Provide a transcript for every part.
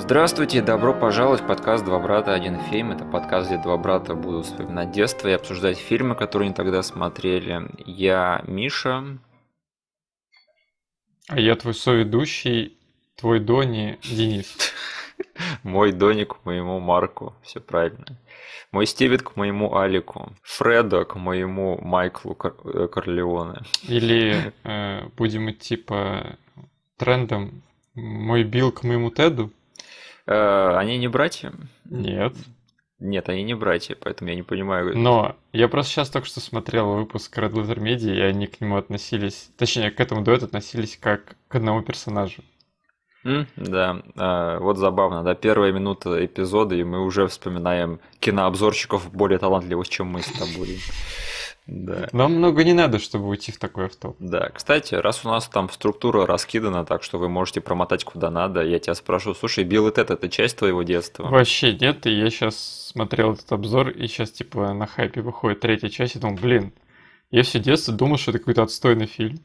Здравствуйте, добро пожаловать в подкаст «Два брата, один фильм». Это подкаст, где два брата будут вспоминать детство и обсуждать фильмы, которые они тогда смотрели. Я Миша. А я твой соведущий, твой Дони Денис. Мой Доник к моему Марку, все правильно. Мой Стивит к моему Алику. Фреда к моему Майклу Кор- э, Корлеоне. Или э, будем идти по трендам. Мой Билл к моему Теду. Э, они не братья? Нет. Нет, они не братья, поэтому я не понимаю. Но я просто сейчас только что смотрел выпуск Red Letter Media, и они к нему относились, точнее, к этому дуэту относились как к одному персонажу. Mm, да, а, вот забавно, да, первая минута эпизода, и мы уже вспоминаем кинообзорщиков более талантливых, чем мы с тобой. Да. Вам много не надо, чтобы уйти в такой авто. Да, кстати, раз у нас там структура раскидана так, что вы можете промотать куда надо, я тебя спрошу, слушай, Билл и Тед, это часть твоего детства? Вообще нет, и я сейчас смотрел этот обзор, и сейчас типа на хайпе выходит третья часть, и думал, блин, я все детство думал, что это какой-то отстойный фильм.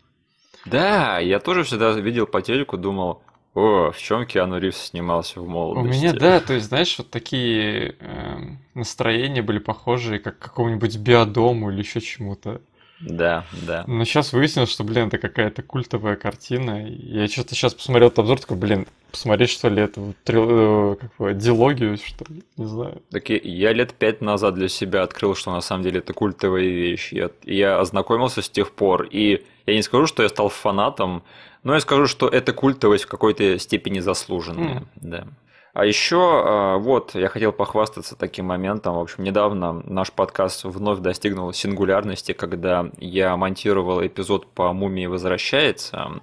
Да, я тоже всегда видел по телеку, думал, о, в чем Киану Ривз снимался в молодости. У меня, да, то есть, знаешь, вот такие э, настроения были похожие, как к какому-нибудь биодому или еще чему-то. Да, да. Но сейчас выяснилось, что, блин, это какая-то культовая картина. Я что-то сейчас посмотрел этот обзор, такой, блин, посмотреть, что ли, эту трил... Э, как бы, дилогию, что ли, не знаю. Так я, я лет пять назад для себя открыл, что на самом деле это культовая вещь. Я, я ознакомился с тех пор, и я не скажу, что я стал фанатом, но я скажу, что это культовость в какой-то степени заслуженная. Mm. Да. А еще, а, вот, я хотел похвастаться таким моментом. В общем, недавно наш подкаст вновь достигнул сингулярности, когда я монтировал эпизод по «Мумии возвращается».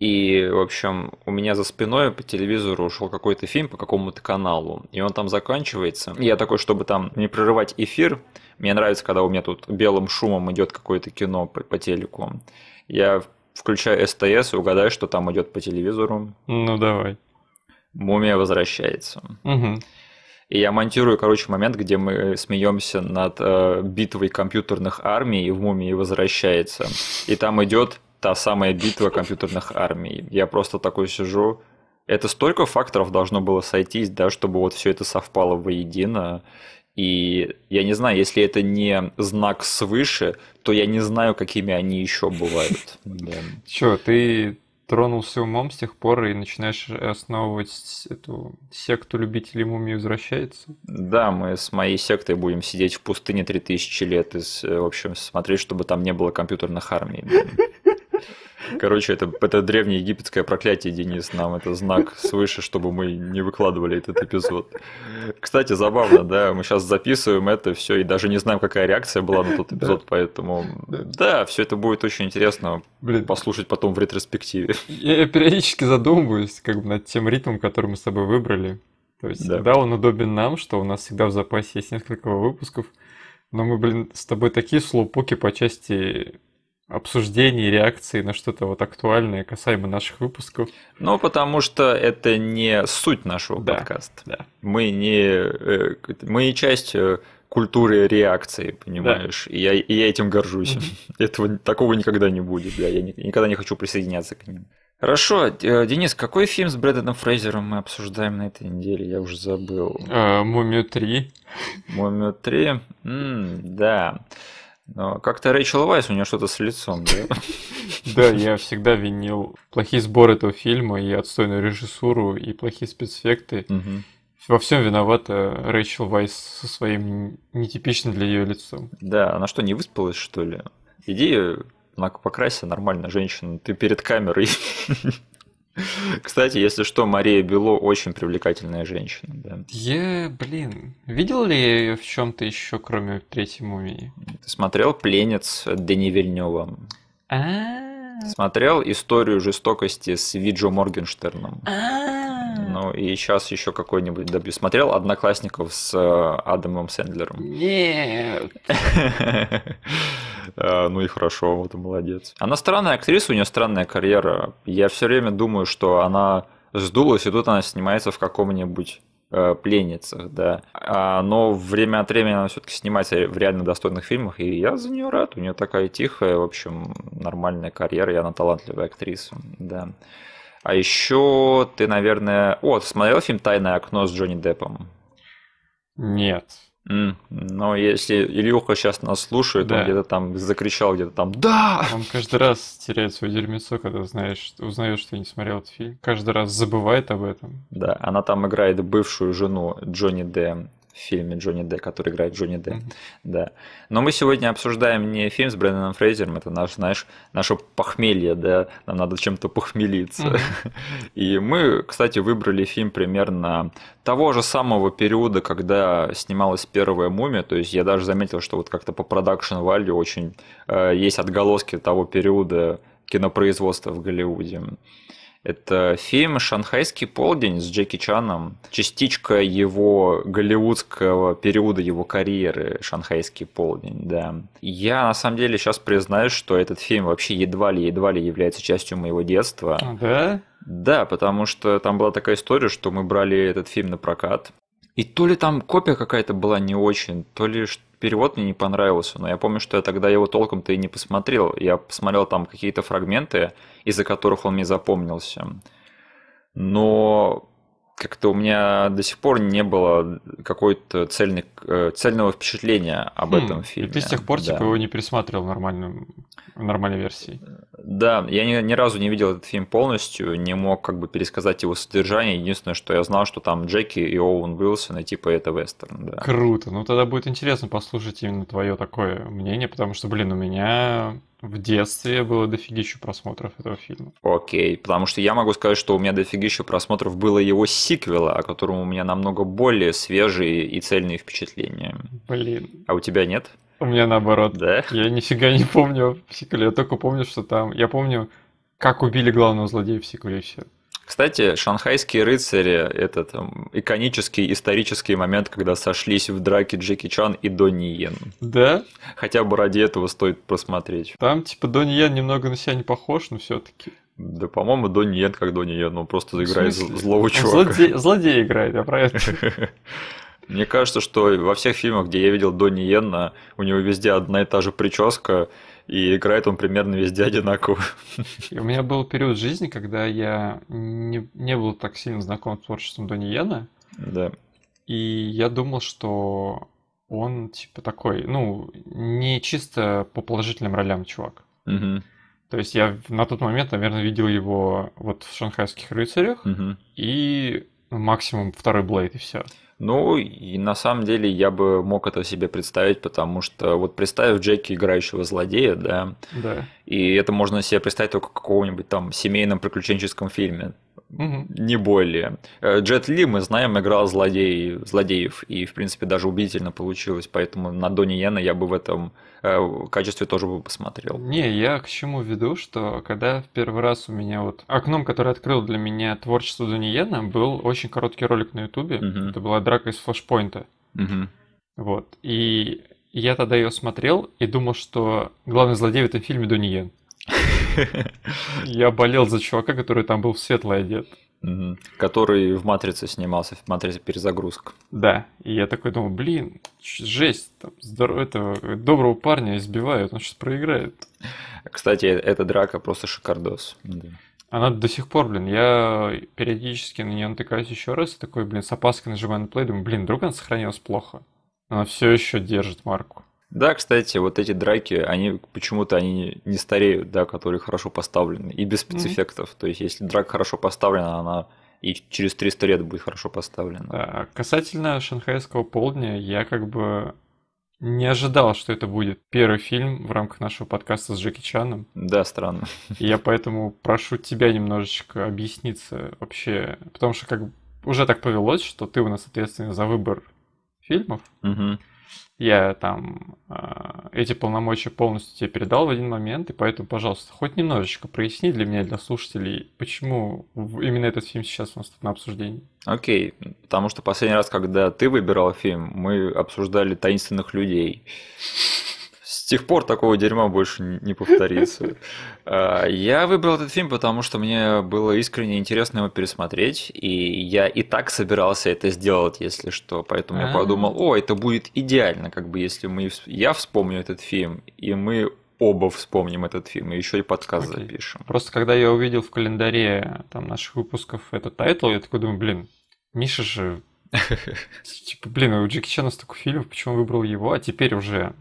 И, в общем, у меня за спиной по телевизору ушел какой-то фильм по какому-то каналу, и он там заканчивается. И я такой, чтобы там не прерывать эфир, мне нравится, когда у меня тут белым шумом идет какое-то кино по, по телеку. Я включай СТС и угадай, что там идет по телевизору. Ну давай. Мумия возвращается. Угу. И я монтирую, короче, момент, где мы смеемся над э, битвой компьютерных армий, и в мумии возвращается. И там идет та самая битва компьютерных армий. Я просто такой сижу. Это столько факторов должно было сойтись, да, чтобы вот все это совпало воедино. И я не знаю, если это не знак свыше, то я не знаю, какими они еще бывают. Че, ты тронулся умом с тех пор и начинаешь э, основывать эту секту любителей мумии возвращается? Да, мы с моей сектой будем сидеть в пустыне 3000 лет и, э, в общем, смотреть, чтобы там не было компьютерных армий. Короче, это, это древнее египетское проклятие, Денис, нам это знак свыше, чтобы мы не выкладывали этот эпизод. Кстати, забавно, да, мы сейчас записываем это все и даже не знаем, какая реакция была на тот эпизод, да. поэтому да. все это будет очень интересно Блин. послушать потом в ретроспективе. Я, я периодически задумываюсь как бы над тем ритмом, который мы с тобой выбрали. То есть, да. да, он удобен нам, что у нас всегда в запасе есть несколько выпусков, но мы, блин, с тобой такие слоупоки по части обсуждений, реакций на что-то вот актуальное касаемо наших выпусков. Ну, потому что это не суть нашего да, подкаста. Да. Мы не э, мы часть культуры реакции, понимаешь? Да. И, я, и я этим горжусь. Этого такого никогда не будет. я никогда не хочу присоединяться к ним. Хорошо, э, Денис, какой фильм с Брэдом Фрейзером мы обсуждаем на этой неделе? Я уже забыл. Э, Мумию 3. Мумию 3. Да. Но а, Как-то Рэйчел Вайс, у нее что-то с лицом, да? Да, я всегда винил плохие сборы этого фильма и отстойную режиссуру, и плохие спецэффекты. Во всем виновата Рэйчел Вайс со своим нетипичным для ее лицом. Да, она что, не выспалась, что ли? Иди покрасься, нормально, женщина, ты перед камерой. Кстати, если что, Мария Бело очень привлекательная женщина. Да. Е, блин, видел ли я ее в чем-то еще, кроме третьей мумии? Ты смотрел «Пленец» Дени Вильнева? А. Смотрел историю жестокости с Виджо Моргенштерном. А. Ну и сейчас еще какой-нибудь добью. Смотрел Одноклассников с э, Адамом Сэндлером? Нет. Э, ну и хорошо, вот молодец. Она странная актриса, у нее странная карьера. Я все время думаю, что она сдулась, и тут она снимается в каком-нибудь э, пленницах, да. А, но время от времени она все-таки снимается в реально достойных фильмах, и я за нее рад. У нее такая тихая, в общем, нормальная карьера, и она талантливая актриса, да. А еще ты, наверное... О, ты смотрел фильм «Тайное окно» с Джонни Деппом? Нет. Но если Ильюха сейчас нас слушает, да. он где-то там закричал, где-то там «Да!» Он каждый раз теряет свое дерьмецо, когда знаешь, узнает, что я не смотрел этот фильм. Каждый раз забывает об этом. Да, она там играет бывшую жену Джонни Д в фильме Джонни Д, который играет Джонни Д. Mm-hmm. Да. Но мы сегодня обсуждаем не фильм с Брэндоном Фрейзером, это наш, знаешь, наше похмелье, да, нам надо чем-то похмелиться. Mm-hmm. И мы, кстати, выбрали фильм примерно того же самого периода, когда снималась первая мумия, то есть я даже заметил, что вот как-то по продакшн валю очень э, есть отголоски того периода кинопроизводства в Голливуде. Это фильм «Шанхайский полдень» с Джеки Чаном. Частичка его голливудского периода его карьеры «Шанхайский полдень», да. Я на самом деле сейчас признаюсь, что этот фильм вообще едва ли, едва ли является частью моего детства. А, да? Да, потому что там была такая история, что мы брали этот фильм на прокат. И то ли там копия какая-то была не очень, то ли что перевод мне не понравился, но я помню, что я тогда его толком-то и не посмотрел. Я посмотрел там какие-то фрагменты, из-за которых он мне запомнился. Но как-то у меня до сих пор не было какой-то цельный, э, цельного впечатления об хм, этом фильме. И ты с тех пор типа, да. типа его не пересматривал в нормальном, нормальной версии. Да, я ни, ни разу не видел этот фильм полностью, не мог как бы пересказать его содержание. Единственное, что я знал, что там Джеки и Оуэн Уилсон, и типа это вестерн. Да. Круто. Ну тогда будет интересно послушать именно твое такое мнение, потому что, блин, у меня в детстве было дофигищу просмотров этого фильма. Окей, потому что я могу сказать, что у меня дофигищу просмотров было его сиквела, о котором у меня намного более свежие и цельные впечатления. Блин. А у тебя нет? У меня наоборот. Да? Я нифига не помню в сиквеле, я только помню, что там... Я помню, как убили главного злодея в сиквеле все. Кстати, шанхайские рыцари – это там, иконический исторический момент, когда сошлись в драке Джеки Чан и Донни Йен. Да? Хотя бы ради этого стоит просмотреть. Там, типа, Донни Йен немного на себя не похож, но все таки да, по-моему, Донни Йен как Донни Йен, он просто играет злого чувака. Злодей, злодей играет, я про это. Мне кажется, что во всех фильмах, где я видел Донни Йена, у него везде одна и та же прическа, и играет он примерно везде одинаково. И у меня был период жизни, когда я не, не был так сильно знаком с творчеством Дониена. Да. И я думал, что он типа такой, ну, не чисто по положительным ролям чувак. Угу. То есть я на тот момент, наверное, видел его вот в «Шанхайских рыцарях» угу. и максимум второй Блейд и все. Ну, и на самом деле я бы мог это себе представить, потому что вот представив Джеки, играющего злодея, да, да. И это можно себе представить только в каком-нибудь там семейном приключенческом фильме. Угу. Не более. Э, Джет Ли, мы знаем, играл злодеи, злодеев, и, в принципе, даже убедительно получилось, поэтому на Донни Йена я бы в этом э, качестве тоже бы посмотрел. Не, я к чему веду, что когда в первый раз у меня вот... Окном, которое открыл для меня творчество Донни Йена, был очень короткий ролик на Ютубе, угу. это была драка из флешпоинта. Угу. Вот, и я тогда ее смотрел и думал, что главный злодей в этом фильме Дуньен. Я болел за чувака, который там был в светлой одет. Который в «Матрице» снимался, в «Матрице. Перезагрузка». Да, и я такой думал, блин, жесть, там, здоров... этого доброго парня избивают, он сейчас проиграет. Кстати, э, эта драка просто шикардос. Да. Она до сих пор, блин, я периодически на нее натыкаюсь еще раз такой, блин, с опаской нажимаю на плей, думаю, блин, вдруг она сохранилась плохо. Она все еще держит марку. Да, кстати, вот эти драки, они почему-то они не стареют, да, которые хорошо поставлены и без спецэффектов. Mm-hmm. То есть, если драка хорошо поставлена, она и через 300 лет будет хорошо поставлена. Да, а касательно шанхайского полдня, я как бы не ожидал, что это будет первый фильм в рамках нашего подкаста с Джеки Чаном. Да, странно. я поэтому прошу тебя немножечко объясниться вообще, потому что как уже так повелось, что ты у нас ответственен за выбор фильмов. Угу. Я там э, эти полномочия полностью тебе передал в один момент, и поэтому, пожалуйста, хоть немножечко проясни для меня, для слушателей, почему именно этот фильм сейчас у нас тут на обсуждении. Окей, okay. потому что последний раз, когда ты выбирал фильм, мы обсуждали «Таинственных людей» тех пор такого дерьма больше не повторится. А, я выбрал этот фильм, потому что мне было искренне интересно его пересмотреть, и я и так собирался это сделать, если что. Поэтому я а. подумал, о, это будет идеально, как бы если мы я вспомню этот фильм, и мы оба вспомним этот фильм, и еще и подкаст okay. запишем. Просто когда я увидел в календаре там, наших выпусков этот тайтл, я такой думаю, блин, Миша же Типа, блин, а у Джеки Чана столько фильмов, почему выбрал его? А теперь уже,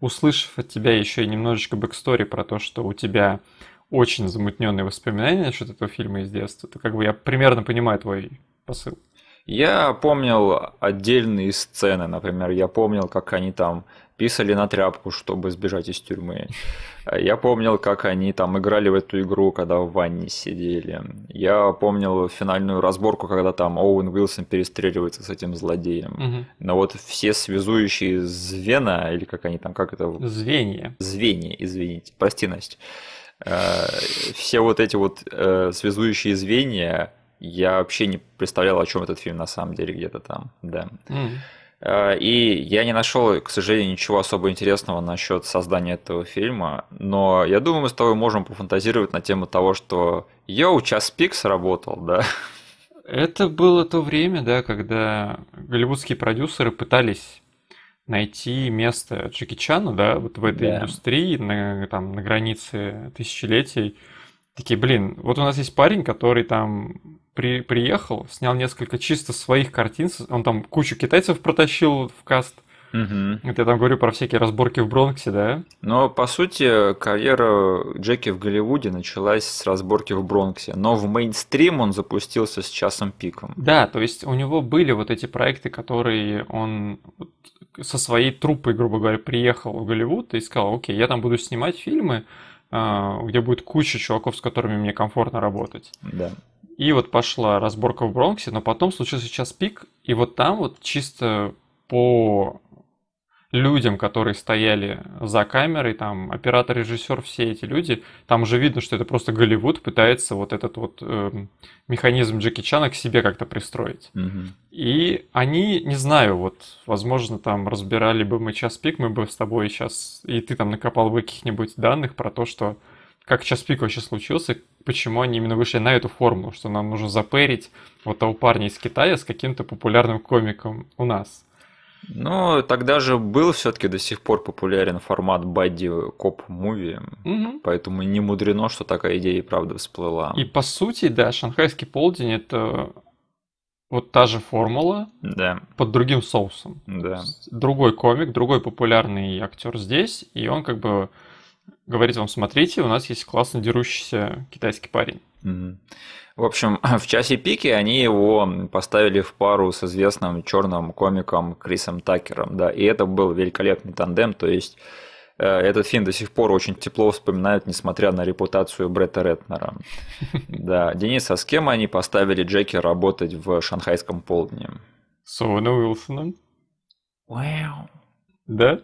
услышав от тебя еще и немножечко бэкстори про то, что у тебя очень замутненные воспоминания насчет этого фильма из детства, то как бы я примерно понимаю твой посыл. Я помнил отдельные сцены, например, я помнил, как они там писали на тряпку, чтобы сбежать из тюрьмы. Я помнил, как они там играли в эту игру, когда в ванне сидели. Я помнил финальную разборку, когда там Оуэн Уилсон перестреливается с этим злодеем. Угу. Но вот все связующие звена, или как они там, как это... Звенья. Звенья, извините. Прости, Настя. Э, все вот эти вот э, связующие звенья, я вообще не представлял, о чем этот фильм на самом деле где-то там, да. Mm. Э, и я не нашел, к сожалению, ничего особо интересного насчет создания этого фильма, но я думаю, мы с тобой можем пофантазировать на тему того, что «Йоу, час пик сработал», да? Это было то время, да, когда голливудские продюсеры пытались найти место Джеки Чану, да, вот в этой yeah. индустрии, на, там, на границе тысячелетий. Такие, блин, вот у нас есть парень, который там при, приехал, снял несколько чисто своих картин. Он там кучу китайцев протащил в каст. Угу. Это я там говорю про всякие разборки в Бронксе, да? Но, по сути, карьера Джеки в Голливуде началась с разборки в Бронксе, но в мейнстрим он запустился с часом пиком. Да, то есть у него были вот эти проекты, которые он со своей труппой, грубо говоря, приехал в Голливуд и сказал, окей, я там буду снимать фильмы, а, где будет куча чуваков, с которыми мне комфортно работать. Да. И вот пошла разборка в Бронксе, но потом случился сейчас пик, и вот там вот чисто по людям, которые стояли за камерой, там оператор, режиссер, все эти люди, там уже видно, что это просто Голливуд пытается вот этот вот э, механизм Джеки Чана к себе как-то пристроить. Mm-hmm. И они, не знаю, вот, возможно, там разбирали бы мы час пик, мы бы с тобой сейчас, и ты там накопал бы каких-нибудь данных про то, что как сейчас пик вообще случился, почему они именно вышли на эту форму, что нам нужно запэрить вот того парня из Китая с каким-то популярным комиком у нас. Ну, тогда же был все-таки до сих пор популярен формат бадди коп муви, поэтому не мудрено, что такая идея и правда всплыла. И по сути, да, шанхайский полдень это вот та же формула да. под другим соусом. Да. Другой комик, другой популярный актер здесь, и он как бы говорит вам, смотрите, у нас есть классно дерущийся китайский парень. В общем, в часе пики они его поставили в пару с известным черным комиком Крисом Такером, да, и это был великолепный тандем, то есть э, этот фильм до сих пор очень тепло вспоминают, несмотря на репутацию Бретта Ретнера. Да, Денис, а с кем они поставили Джеки работать в «Шанхайском полдне»? С Оуэном Уилсоном. Вау. Да?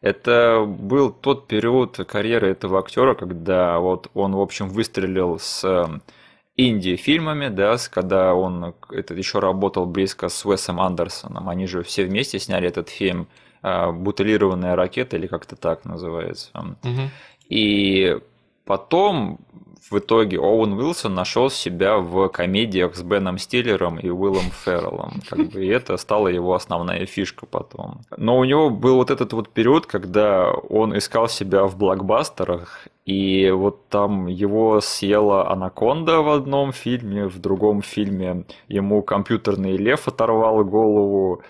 Это был тот период карьеры этого актера, когда вот он, в общем, выстрелил с эм, Индии фильмами да, когда он этот еще работал близко с Уэсом Андерсоном. Они же все вместе сняли этот фильм а, «Бутылированная ракета» или как-то так называется. Угу. И потом в итоге Оуэн Уилсон нашел себя в комедиях с Беном Стиллером и Уиллом Ферреллом. Как бы, и это стало его основная фишка потом. Но у него был вот этот вот период, когда он искал себя в блокбастерах, и вот там его съела анаконда в одном фильме, в другом фильме ему компьютерный лев оторвал голову.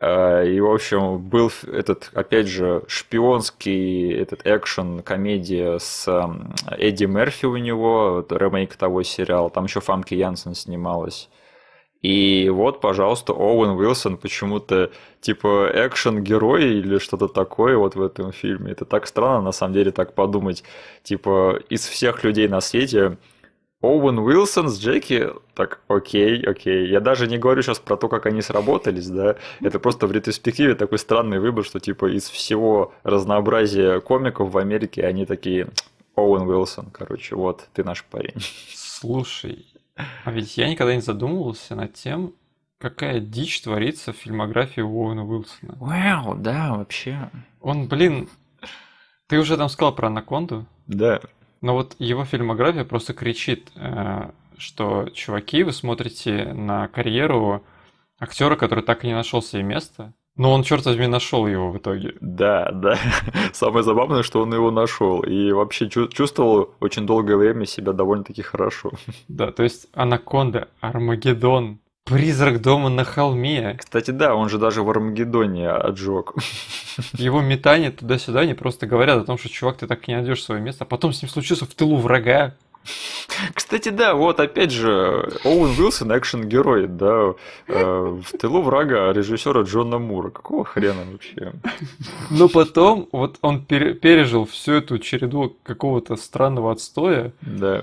А, и, в общем, был этот, опять же, шпионский этот экшен, комедия с Эдди Мерфи у него, ремейк того сериала, там еще Фамки Янсен снималась. И вот, пожалуйста, Оуэн Уилсон почему-то типа экшен-герой или что-то такое вот в этом фильме. Это так странно, на самом деле, так подумать. Типа из всех людей на свете Оуэн Уилсон с Джеки, так, окей, окей. Я даже не говорю сейчас про то, как они сработались, да. Это просто в ретроспективе такой странный выбор, что типа из всего разнообразия комиков в Америке они такие, Оуэн Уилсон, короче, вот, ты наш парень. Слушай, а ведь я никогда не задумывался над тем, какая дичь творится в фильмографии Оуэна Уилсона. Вау, да, вообще. Он, блин, ты уже там сказал про анаконду? Да. Но вот его фильмография просто кричит, э, что чуваки, вы смотрите на карьеру актера, который так и не нашел себе места. Но он, черт возьми, нашел его в итоге. Да, да. Самое забавное, что он его нашел. И вообще чувствовал очень долгое время себя довольно-таки хорошо. Да, то есть Анаконда, Армагеддон, Призрак дома на холме. Кстати, да, он же даже в Армагеддоне отжег. Его метание туда-сюда, они просто говорят о том, что, чувак, ты так не найдешь свое место. А потом с ним случился в тылу врага. Кстати, да, вот опять же, Оуэн Уилсон экшен-герой, да, э, в тылу врага режиссера Джона Мура. Какого хрена вообще? Но потом вот он пережил всю эту череду какого-то странного отстоя. Да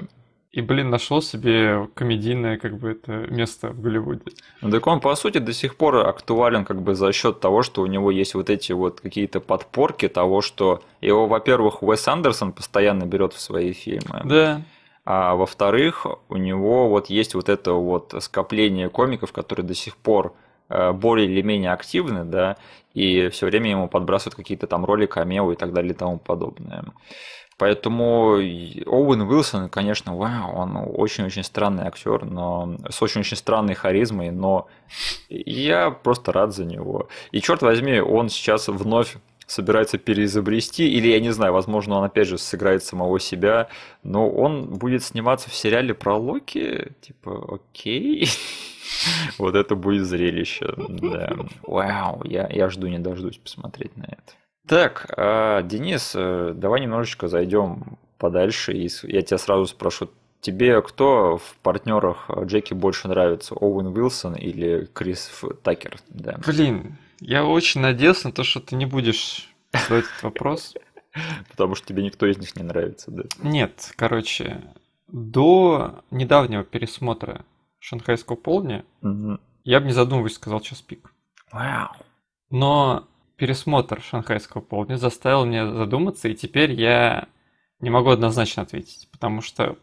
и, блин, нашел себе комедийное как бы это место в Голливуде. Ну, так он, по сути, до сих пор актуален как бы за счет того, что у него есть вот эти вот какие-то подпорки того, что его, во-первых, Уэс Андерсон постоянно берет в свои фильмы. Да. А во-вторых, у него вот есть вот это вот скопление комиков, которые до сих пор э, более или менее активны, да, и все время ему подбрасывают какие-то там роли, камео и так далее и тому подобное. Поэтому Оуэн Уилсон, конечно, вау, он очень-очень странный актер, но с очень-очень странной харизмой, но я просто рад за него. И черт возьми, он сейчас вновь собирается переизобрести, или я не знаю, возможно, он опять же сыграет самого себя, но он будет сниматься в сериале про Локи, типа, окей, вот это будет зрелище, да, вау, я, я жду не дождусь посмотреть на это. Так, а, Денис, э, давай немножечко зайдем подальше, и я тебя сразу спрошу, тебе кто в партнерах Джеки больше нравится, Оуэн Уилсон или Крис Такер? Да. Блин, я очень надеялся на то, что ты не будешь задавать этот вопрос. Потому что тебе никто из них не нравится, да? Нет, короче, до недавнего пересмотра «Шанхайского полдня» я бы не задумываясь сказал «Час пик». Вау. Но пересмотр «Шанхайского полдня» заставил меня задуматься, и теперь я не могу однозначно ответить, потому что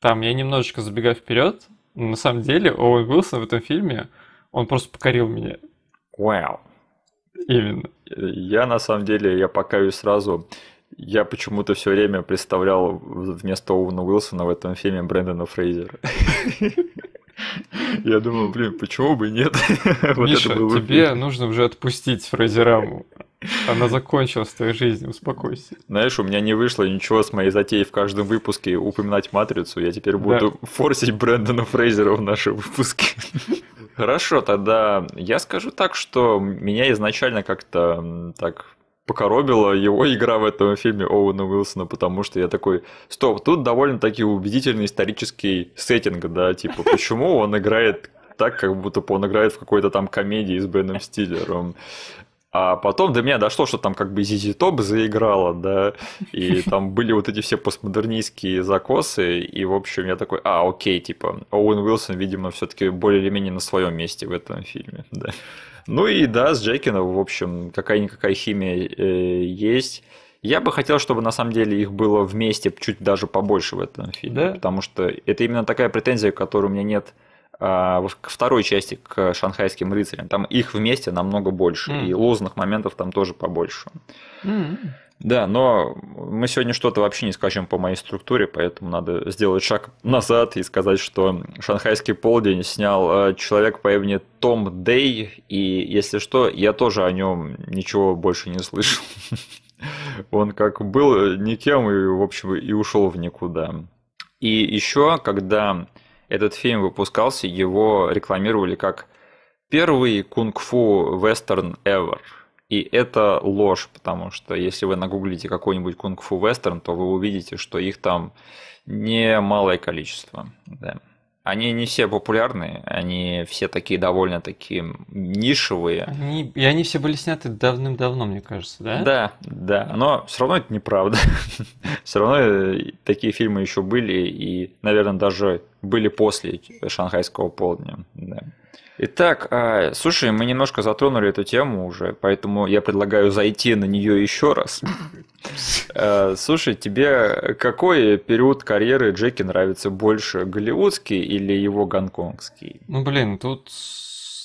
там я немножечко забегаю вперед, но на самом деле Оуэн Уилсон в этом фильме, он просто покорил меня. Вау. Wow. Именно. Я на самом деле, я покаюсь сразу, я почему-то все время представлял вместо Оуэна Уилсона в этом фильме Брэндона Фрейзера. Я думал, блин, почему бы нет? Миша, тебе нужно уже отпустить Фрезераму. Она закончилась твоей жизнью, успокойся. Знаешь, у меня не вышло ничего с моей затеей в каждом выпуске упоминать матрицу. Я теперь буду да. форсить Брэндона Фрейзера в наши выпуски. Хорошо, тогда я скажу так, что меня изначально как-то так покоробила его игра в этом фильме Оуэна Уилсона, потому что я такой, стоп, тут довольно-таки убедительный исторический сеттинг, да, типа, почему он играет так, как будто бы он играет в какой-то там комедии с Беном Стиллером. А потом до меня дошло, что там как бы Зизи Топ заиграла, да, и там были вот эти все постмодернистские закосы, и, в общем, я такой, а, окей, типа, Оуэн Уилсон, видимо, все таки более или менее на своем месте в этом фильме, да. Ну и да, с Джекином, в общем, какая-никакая химия э, есть. Я бы хотел, чтобы на самом деле их было вместе чуть даже побольше в этом фильме, да? потому что это именно такая претензия, которой у меня нет а, второй части к шанхайским рыцарям. Там их вместе намного больше, mm. и лозных моментов там тоже побольше. Mm. Да, но мы сегодня что-то вообще не скажем по моей структуре, поэтому надо сделать шаг назад и сказать, что «Шанхайский полдень» снял э, человек по имени Том Дэй, и, если что, я тоже о нем ничего больше не слышал. Он как был никем и, в общем, и ушел в никуда. И еще, когда этот фильм выпускался, его рекламировали как первый кунг-фу вестерн ever – и это ложь, потому что если вы нагуглите какой-нибудь кунг-фу вестерн, то вы увидите, что их там немалое количество. Да. Они не все популярные, они все такие довольно такие нишевые. Они, и они все были сняты давным-давно, мне кажется, да? Да, да, но все равно это неправда. все равно э, такие фильмы еще были и, наверное, даже были после «Шанхайского полдня». Итак, а, слушай, мы немножко затронули эту тему уже, поэтому я предлагаю зайти на нее еще раз. А, слушай, тебе какой период карьеры Джеки нравится больше, голливудский или его гонконгский? Ну, блин, тут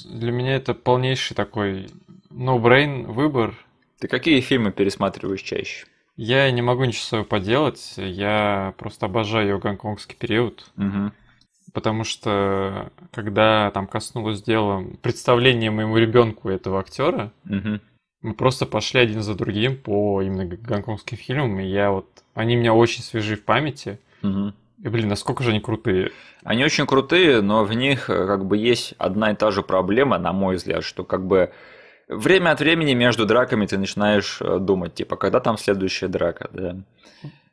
для меня это полнейший такой no-brain выбор. Ты какие фильмы пересматриваешь чаще? Я не могу ничего своего поделать, я просто обожаю гонконгский период. Угу потому что когда там коснулось дела представления моему ребенку этого актера, угу. мы просто пошли один за другим по именно гонконгским фильмам, и я вот они меня очень свежи в памяти. Угу. И, блин, насколько же они крутые? Они очень крутые, но в них э, как бы есть одна и та же проблема, на мой взгляд, что как бы время от времени между драками ты начинаешь э, думать, типа, когда там следующая драка, да?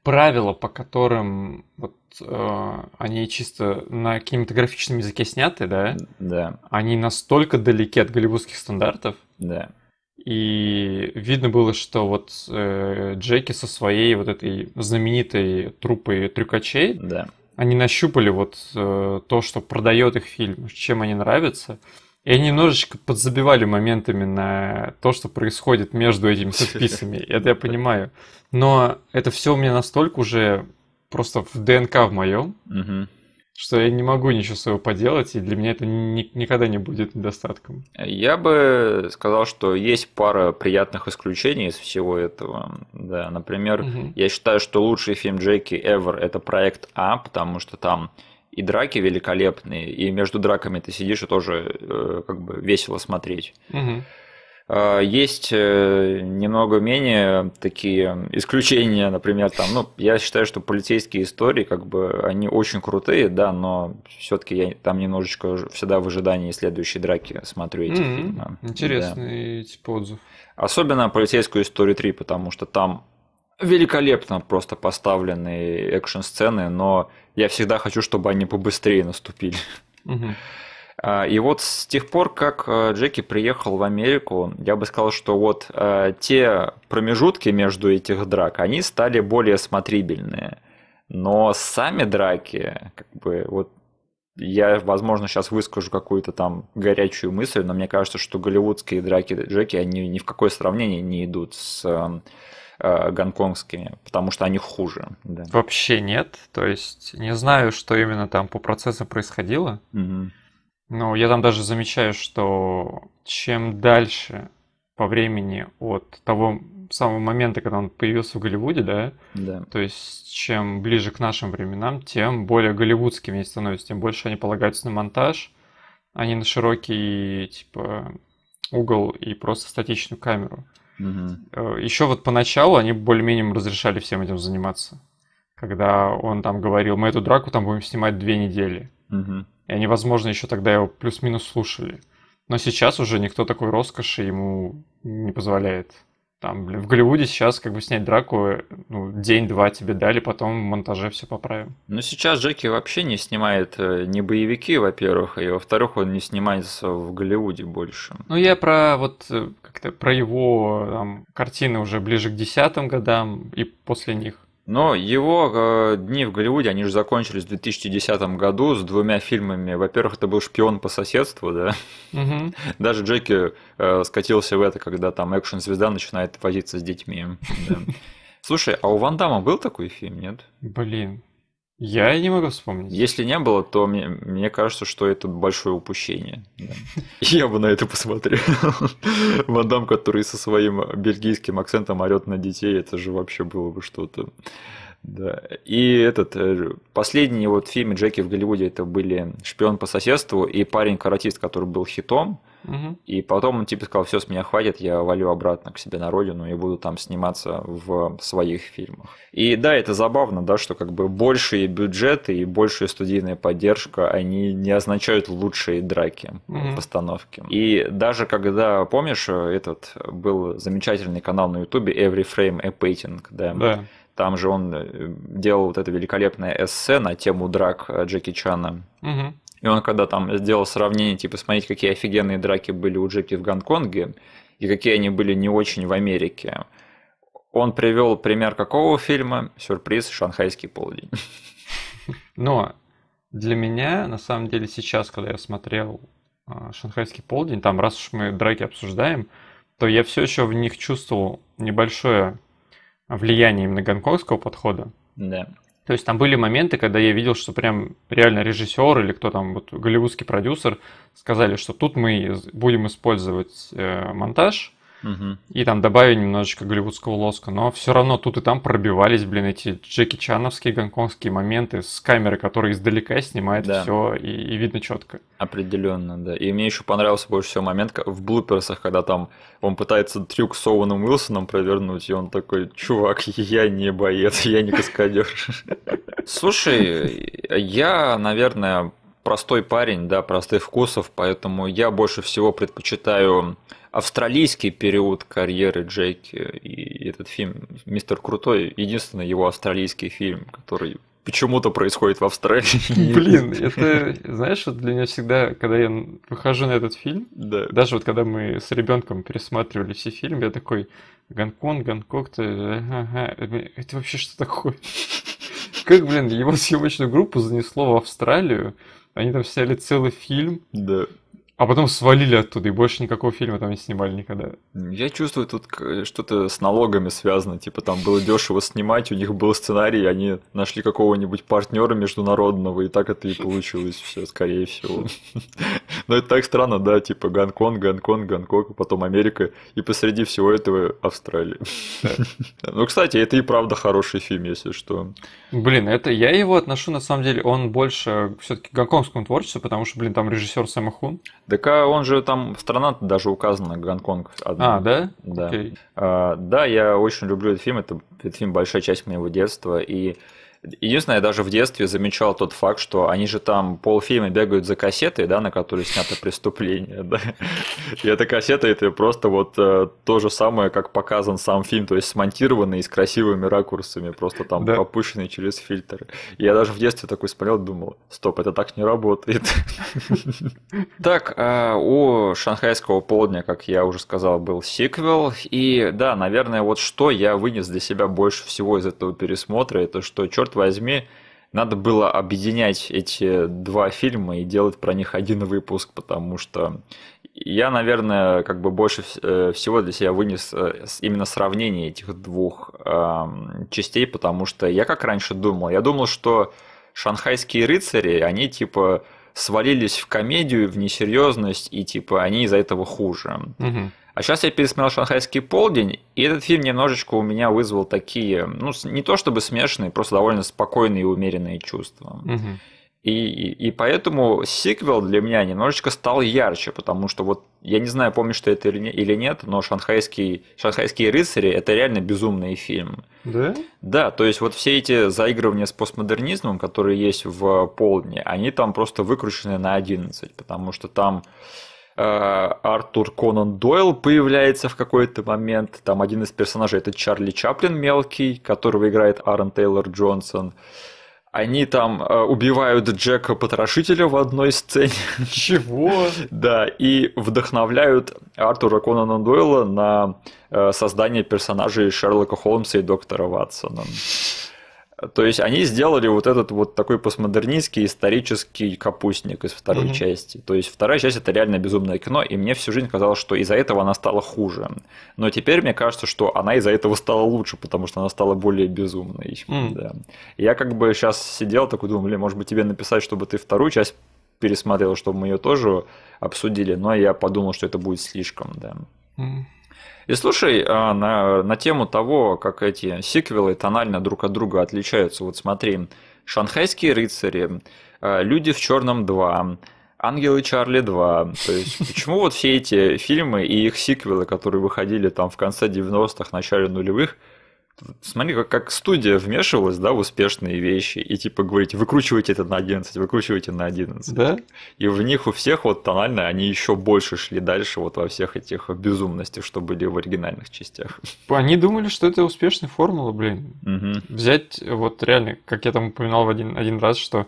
правила, по которым вот, э, они чисто на кинематографичном языке сняты, да? Да. Они настолько далеки от голливудских стандартов. Да. И видно было, что вот э, Джеки со своей вот этой знаменитой трупой трюкачей, да. они нащупали вот э, то, что продает их фильм, чем они нравятся. И они немножечко подзабивали моментами на то, что происходит между этими сюрпризами. Это я понимаю. Но это все у меня настолько уже просто в ДНК в моем, что я не могу ничего своего поделать, и для меня это ни- никогда не будет недостатком. Я бы сказал, что есть пара приятных исключений из всего этого. Да, например, угу. я считаю, что лучший фильм Джеки Эвер это проект А, потому что там и драки великолепные, и между драками ты сидишь и тоже э, как бы весело смотреть. Угу. Есть э, немного менее такие исключения, например, там, ну, я считаю, что полицейские истории, как бы, они очень крутые, да, но все-таки я там немножечко всегда в ожидании следующей драки смотрю эти mm фильмы. Интересный да. тип отзыв. Особенно полицейскую историю 3, потому что там великолепно просто поставленные экшн-сцены, но я всегда хочу, чтобы они побыстрее наступили. Угу. И вот с тех пор, как э, Джеки приехал в Америку, я бы сказал, что вот э, те промежутки между этих драк, они стали более смотрибельные. Но сами драки, как бы, вот я, возможно, сейчас выскажу какую-то там горячую мысль, но мне кажется, что голливудские драки Джеки, они ни в какое сравнение не идут с эм, э, гонконгскими, потому что они хуже. Да. Вообще нет. То есть не знаю, что именно там по процессу происходило. Угу. Но я там даже замечаю, что чем дальше по времени от того самого момента, когда он появился в Голливуде, да? Да. То есть, чем ближе к нашим временам, тем более голливудскими они становятся, тем больше они полагаются на монтаж, а не на широкий, типа, угол и просто статичную камеру. Угу. Э, еще вот поначалу они более-менее разрешали всем этим заниматься. Когда он там говорил, мы эту драку там будем снимать две недели. Угу. И они, возможно, еще тогда его плюс-минус слушали. Но сейчас уже никто такой роскоши ему не позволяет. Там, блин, в Голливуде сейчас как бы снять драку, ну, день-два тебе дали, потом в монтаже все поправим. Ну, сейчас Джеки вообще не снимает э, не боевики, во-первых, и во-вторых, он не снимается в Голливуде больше. Ну, я про вот э, как-то про его там, картины уже ближе к десятым годам и после них. Но его э, дни в Голливуде, они же закончились в 2010 году с двумя фильмами. Во-первых, это был «Шпион по соседству», да? Даже Джеки э, скатился в это, когда там экшн-звезда начинает возиться с детьми. Слушай, а у Ван Дамма был такой фильм, нет? Блин, я не могу вспомнить. Если не было, то мне, мне кажется, что это большое упущение. Я бы на это посмотрел. Мадам, который со своим бельгийским акцентом орет на детей, это же вообще было бы что-то. Да. И этот э, последний вот фильм Джеки в Голливуде это были Шпион по соседству и парень каратист, который был хитом. Угу. И потом он типа сказал, все, с меня хватит, я валю обратно к себе на родину и буду там сниматься в своих фильмах. И да, это забавно, да, что как бы большие бюджеты и большая студийная поддержка, они не означают лучшие драки угу. постановки. И даже когда, помнишь, этот был замечательный канал на ютубе Every Frame a Painting, да, да. Там же он э, делал вот это великолепное эссе на тему драк Джеки Чана. Угу. И он когда там сделал сравнение, типа, смотрите, какие офигенные драки были у Джеки в Гонконге и какие они были не очень в Америке. Он привел пример какого фильма? Сюрприз «Шанхайский полдень». Но для меня, на самом деле, сейчас, когда я смотрел а, «Шанхайский полдень», там, раз уж мы драки обсуждаем, то я все еще в них чувствовал небольшое влияние именно гонконгского подхода. Да. То есть там были моменты, когда я видел, что прям реально режиссер или кто там, вот голливудский продюсер сказали, что тут мы будем использовать э, монтаж, Угу. И там добавили немножечко голливудского лоска. Но все равно тут и там пробивались, блин, эти Джеки Чановские гонконгские моменты с камеры, которая издалека снимает да. все и, и видно четко. Определенно, да. И мне еще понравился больше всего момент в блуперсах, когда там он пытается трюк с Оуэном Уилсоном провернуть, и он такой, чувак, я не боец, я не каскадер. Слушай, я, наверное, простой парень, да, простых вкусов, поэтому я больше всего предпочитаю австралийский период карьеры Джеки и этот фильм «Мистер Крутой» — единственный его австралийский фильм, который почему-то происходит в Австралии. Блин, это, знаешь, для меня всегда, когда я выхожу на этот фильм, да. даже вот когда мы с ребенком пересматривали все фильмы, я такой, Гонконг, Гонконг, то ага, это вообще что такое? Как, блин, его съемочную группу занесло в Австралию, они там сняли целый фильм. Да. А потом свалили оттуда, и больше никакого фильма там не снимали никогда. Я чувствую, тут э, что-то с налогами связано. Типа там было дешево снимать, у них был сценарий, они нашли какого-нибудь партнера международного, и так это и получилось все, скорее всего. Но это так странно, да, типа Гонконг, Гонконг, Гонконг, потом Америка, и посреди всего этого Австралия. Ну, кстати, это и правда хороший фильм, если что. Блин, это я его отношу, на самом деле, он больше все-таки к гонконгскому творчеству, потому что, блин, там режиссер Сэма Хун. Так а он же там, страна даже указана, Гонконг. Одна. А, да? Да. Okay. А, да, я очень люблю этот фильм, это, этот фильм большая часть моего детства, и Единственное, я даже в детстве замечал тот факт, что они же там полфильма бегают за кассетой, да, на которой снято преступление, да. И эта кассета, это просто вот э, то же самое, как показан сам фильм, то есть смонтированный и с красивыми ракурсами, просто там да. пропущенный через фильтры. И я даже в детстве такой смотрел, думал, стоп, это так не работает. Так, э, у «Шанхайского полдня», как я уже сказал, был сиквел. И да, наверное, вот что я вынес для себя больше всего из этого пересмотра, это что, черт черт возьми, надо было объединять эти два фильма и делать про них один выпуск, потому что я, наверное, как бы больше э, всего для себя вынес э, именно сравнение этих двух эм, частей, потому что я как раньше думал, я думал, что шанхайские рыцари, они типа свалились в комедию, в несерьезность, и типа они из-за этого хуже. Угу. А сейчас я пересмотрел «Шанхайский полдень», и этот фильм немножечко у меня вызвал такие, ну, не то чтобы смешанные, просто довольно спокойные и умеренные чувства. Угу. И, и, поэтому сиквел для меня немножечко стал ярче, потому что вот я не знаю, помнишь ты это или нет, но «Шанхайский, «Шанхайские рыцари» — это реально безумный фильм. Да? Да, то есть вот все эти заигрывания с постмодернизмом, которые есть в «Полдне», они там просто выкручены на 11, потому что там Э, Артур Конан Дойл появляется в какой-то момент. Там один из персонажей это Чарли Чаплин мелкий, которого играет Аарон Тейлор Джонсон. Они там э, убивают Джека Потрошителя в одной сцене. Чего? да, и вдохновляют Артура Конана Дойла на э, создание персонажей Шерлока Холмса и доктора Ватсона. То есть они сделали вот этот вот такой постмодернистский исторический капустник из второй mm-hmm. части. То есть вторая часть это реально безумное кино, и мне всю жизнь казалось, что из-за этого она стала хуже. Но теперь мне кажется, что она из-за этого стала лучше, потому что она стала более безумной. Mm. Да. Я как бы сейчас сидел такой думал, блин, может быть тебе написать, чтобы ты вторую часть пересмотрел, чтобы мы ее тоже обсудили, но я подумал, что это будет слишком, да. Mm. И слушай, а, на, на тему того, как эти сиквелы тонально друг от друга отличаются, вот смотри, «Шанхайские рыцари», а, «Люди в черном 2», «Ангелы Чарли 2». То есть, почему вот все эти фильмы и их сиквелы, которые выходили там в конце 90-х, начале нулевых, Смотри, как, как студия вмешивалась, да, в успешные вещи, и типа говорите выкручивайте это на 11, выкручивайте на 11. Да? И в них у всех вот тонально они еще больше шли дальше вот во всех этих безумностях, что были в оригинальных частях. Они думали, что это успешная формула, блин. Угу. Взять вот реально, как я там упоминал в один, один раз, что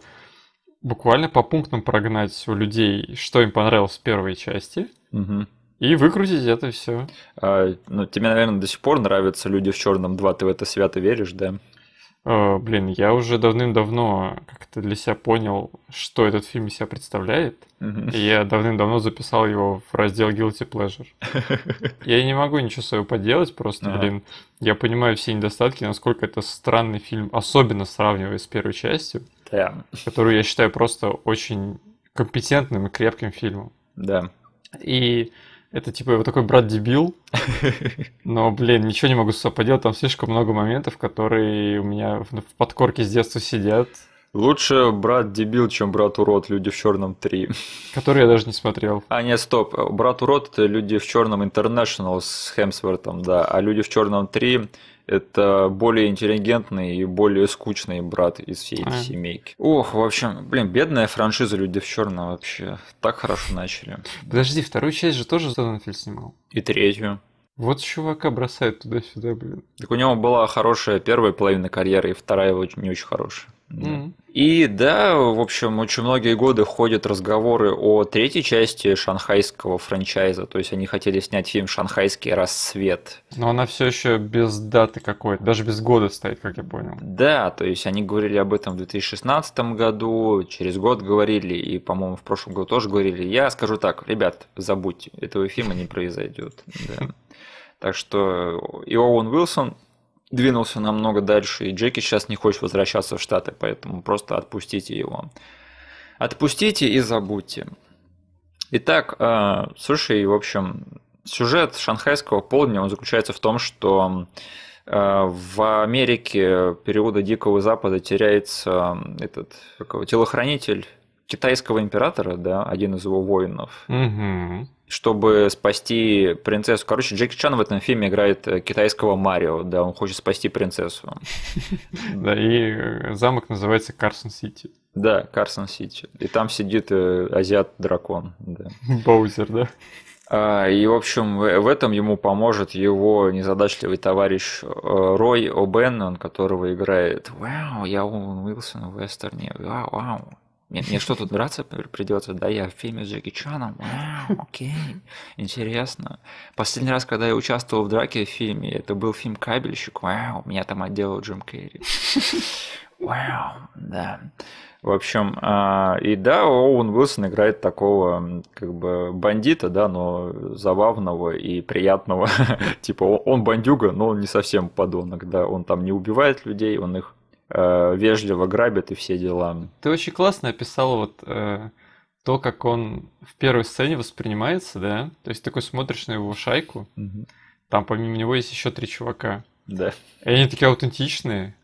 буквально по пунктам прогнать у людей, что им понравилось в первой части, угу. И выкрутить это все. А, ну, тебе, наверное, до сих пор нравятся люди в черном 2, ты в это свято веришь, да? О, э, блин, я уже давным-давно как-то для себя понял, что этот фильм из себя представляет. Угу. И я давным-давно записал его в раздел Guilty Pleasure. Я не могу ничего своего поделать, просто, блин, я понимаю все недостатки, насколько это странный фильм, особенно сравнивая с первой частью, которую я считаю просто очень компетентным и крепким фильмом. Да. И это типа его такой брат-дебил, но, блин, ничего не могу с собой поделать, там слишком много моментов, которые у меня в подкорке с детства сидят. Лучше брат дебил, чем брат урод, люди в черном 3. Который я даже не смотрел. А, нет, стоп. Брат урод это люди в черном International с Хемсвортом, да. А люди в черном 3 это более интеллигентный и более скучный брат из всей этой а. семейки. Ох, в общем, блин, бедная франшиза «Люди в черном» вообще. Так хорошо начали. Подожди, вторую часть же тоже Зоненфельд снимал? И третью. Вот чувака бросают туда-сюда, блин. Так у него была хорошая первая половина карьеры, и вторая его не очень хорошая. И да, в общем, очень многие годы ходят разговоры о третьей части шанхайского франчайза. То есть они хотели снять фильм Шанхайский рассвет. Но она все еще без даты какой-то, даже без года стоит, как я понял. Да, то есть они говорили об этом в 2016 году, через год говорили, и, по-моему, в прошлом году тоже говорили. Я скажу так, ребят, забудьте, этого фильма не произойдет. Так что и Оуэн Уилсон двинулся намного дальше, и Джеки сейчас не хочет возвращаться в Штаты, поэтому просто отпустите его. Отпустите и забудьте. Итак, э, слушай, в общем, сюжет шанхайского полдня он заключается в том, что э, в Америке периода Дикого Запада теряется этот как его, телохранитель китайского императора, да, один из его воинов. Угу чтобы спасти принцессу. Короче, Джеки Чан в этом фильме играет э, китайского Марио, да, он хочет спасти принцессу. Да, и э, замок называется Карсон Сити. Да, Карсон Сити. И там сидит э, азиат-дракон. Боузер, да? А, и, в общем, в этом ему поможет его незадачливый товарищ Рой О'Беннон, которого играет Вау, я Уилсон в вестерне, вау, вау. Мне, мне что тут драться придется? Да, я в фильме с Джеки Чаном. Вау, окей, интересно. Последний раз, когда я участвовал в драке в фильме, это был фильм «Кабельщик». Вау, меня там отделал Джим Керри. Вау, да. В общем, а, и да, Оуэн Уилсон играет такого как бы бандита, да, но забавного и приятного. типа он бандюга, но он не совсем подонок, да, он там не убивает людей, он их э, вежливо грабят и все дела. Ты очень классно описал вот э, то, как он в первой сцене воспринимается, да? То есть такой смотришь на его шайку, угу. там помимо него есть еще три чувака. Да. И они такие аутентичные.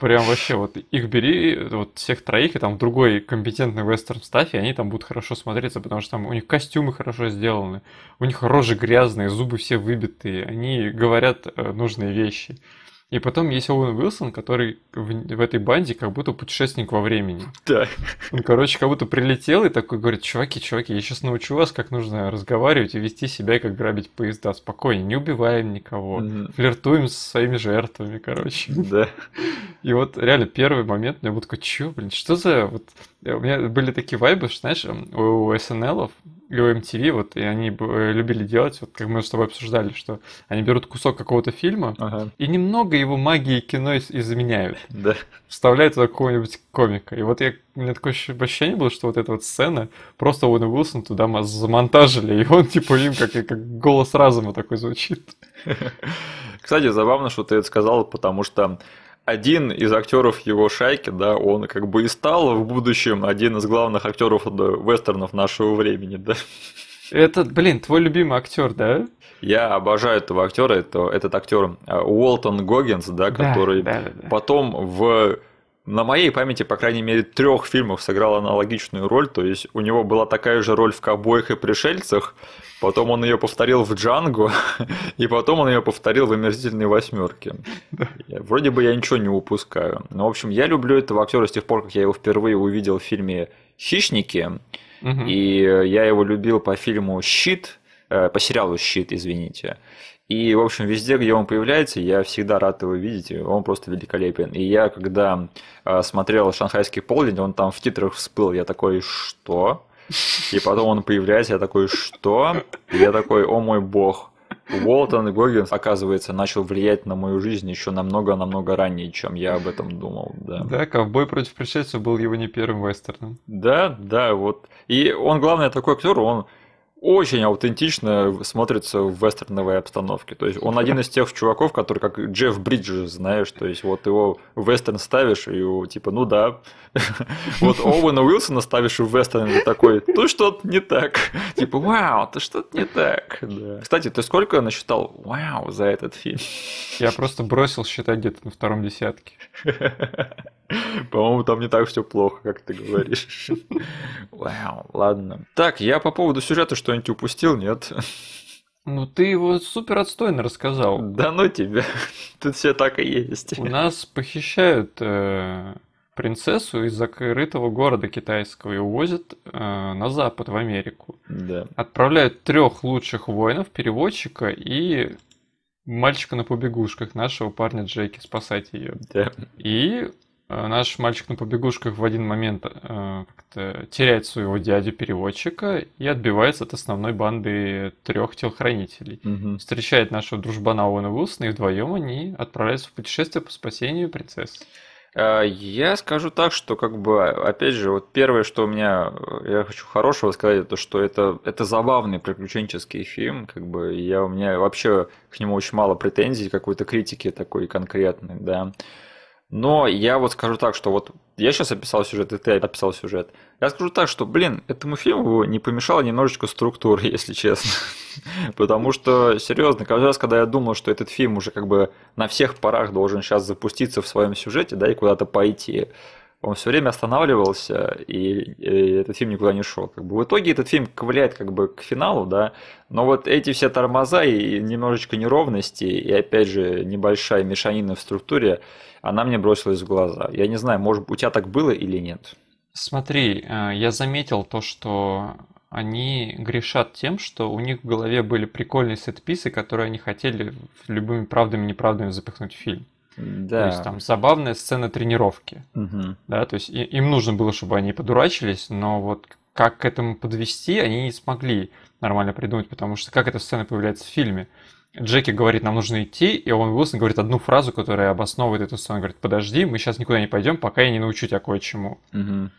Прям вообще, вот их бери, вот всех троих, и там в другой компетентный вестерн ставь, и они там будут хорошо смотреться, потому что там у них костюмы хорошо сделаны, у них рожи грязные, зубы все выбитые, они говорят э, нужные вещи. И потом есть Оуэн Уилсон, который в, в этой банде как будто путешественник во времени. Да. Он, короче, как будто прилетел и такой говорит, чуваки, чуваки, я сейчас научу вас, как нужно разговаривать и вести себя, и как грабить поезда. Спокойно, не убиваем никого, mm флиртуем со своими жертвами, короче. Да. И вот реально первый момент, меня был такой, чё, блин, что за... Вот... У меня были такие вайбы, что, знаешь, у СНЛов его MTV, вот, и они э, любили делать, вот как мы с тобой обсуждали, что они берут кусок какого-то фильма ага. и немного его магии кино изменяют. Да. Вставляют туда какого-нибудь комика. И вот я, у меня такое ощущение было, что вот эта вот сцена, просто Уэна Уилсон туда замонтажили, и он типа им как, как голос разума такой звучит. Кстати, забавно, что ты это сказал, потому что один из актеров его шайки, да, он как бы и стал в будущем один из главных актеров вестернов нашего времени, да. Этот, блин, твой любимый актер, да? Я обожаю этого актера, это, этот актер а, Уолтон Гоггинс, да, который да, да, да. потом в на моей памяти, по крайней мере, трех фильмов сыграл аналогичную роль. То есть у него была такая же роль в «Ковбоях и пришельцах», потом он ее повторил в «Джанго», и потом он ее повторил в «Омерзительной восьмерке». Вроде бы я ничего не упускаю. Но, в общем, я люблю этого актера с тех пор, как я его впервые увидел в фильме «Хищники». Угу. И э, я его любил по фильму «Щит», э, по сериалу «Щит», извините. И, в общем, везде, где он появляется, я всегда рад его видеть, он просто великолепен. И я, когда э, смотрел «Шанхайский полдень», он там в титрах всплыл, я такой «Что?» И потом он появляется, я такой «Что?» И я такой «О мой бог!» Уолтон Гоггинс, оказывается, начал влиять на мою жизнь еще намного-намного ранее, чем я об этом думал. Да, да «Ковбой против пришельцев» был его не первым вестерном. Да, да, вот. И он, главное, такой актер, он очень аутентично смотрится в вестерновой обстановке. То есть он один из тех чуваков, который как Джефф Бриджес, знаешь, то есть вот его вестерн ставишь, и его типа, ну да, Вот Оуэна Уилсона ставишь в вестерн и такой, то что-то не так. Типа, вау, то что-то не так. Да. Кстати, ты сколько насчитал вау за этот фильм? Я просто бросил считать где-то на втором десятке. По-моему, там не так все плохо, как ты говоришь. Вау, ладно. Так, я по поводу сюжета что-нибудь упустил, нет? Ну ты его супер отстойно рассказал. Да ну тебя, тут все так и есть. У нас похищают э, принцессу из закрытого города китайского и увозят э, на запад, в Америку. Да. Отправляют трех лучших воинов, переводчика и мальчика на побегушках, нашего парня Джейки, спасать ее. Да. И э, наш мальчик на побегушках в один момент э, теряет своего дядю-переводчика и отбивается от основной банды трех телохранителей. Угу. Встречает нашего дружбана Оуэна Уилсона, и вдвоем они отправляются в путешествие по спасению принцессы. Э, я скажу так, что как бы, опять же, вот первое, что у меня, э, я хочу хорошего сказать, это что это, это забавный приключенческий фильм, как бы, я у меня вообще к нему очень мало претензий, какой-то критики такой конкретной, да. Но я вот скажу так, что вот я сейчас описал сюжет, и ты описал сюжет. Я скажу так, что, блин, этому фильму не помешала немножечко структуры, если честно. Потому что, серьезно, каждый раз, когда я думал, что этот фильм уже как бы на всех парах должен сейчас запуститься в своем сюжете, да, и куда-то пойти, он все время останавливался, и, и этот фильм никуда не шел. Как бы в итоге этот фильм ковыляет как бы к финалу, да, но вот эти все тормоза и немножечко неровности, и опять же небольшая мешанина в структуре, она мне бросилась в глаза. Я не знаю, может, у тебя так было или нет? Смотри, э, я заметил то, что они грешат тем, что у них в голове были прикольные сетписы, которые они хотели любыми правдами и неправдами запихнуть в фильм. Да. То есть там забавная сцена тренировки. Угу. Да, то есть и, им нужно было, чтобы они подурачились, но вот как к этому подвести, они не смогли нормально придумать, потому что как эта сцена появляется в фильме. Джеки говорит, нам нужно идти, и он Уилсон говорит одну фразу, которая обосновывает эту сцену. Он говорит, подожди, мы сейчас никуда не пойдем, пока я не научу тебя кое-чему. Угу.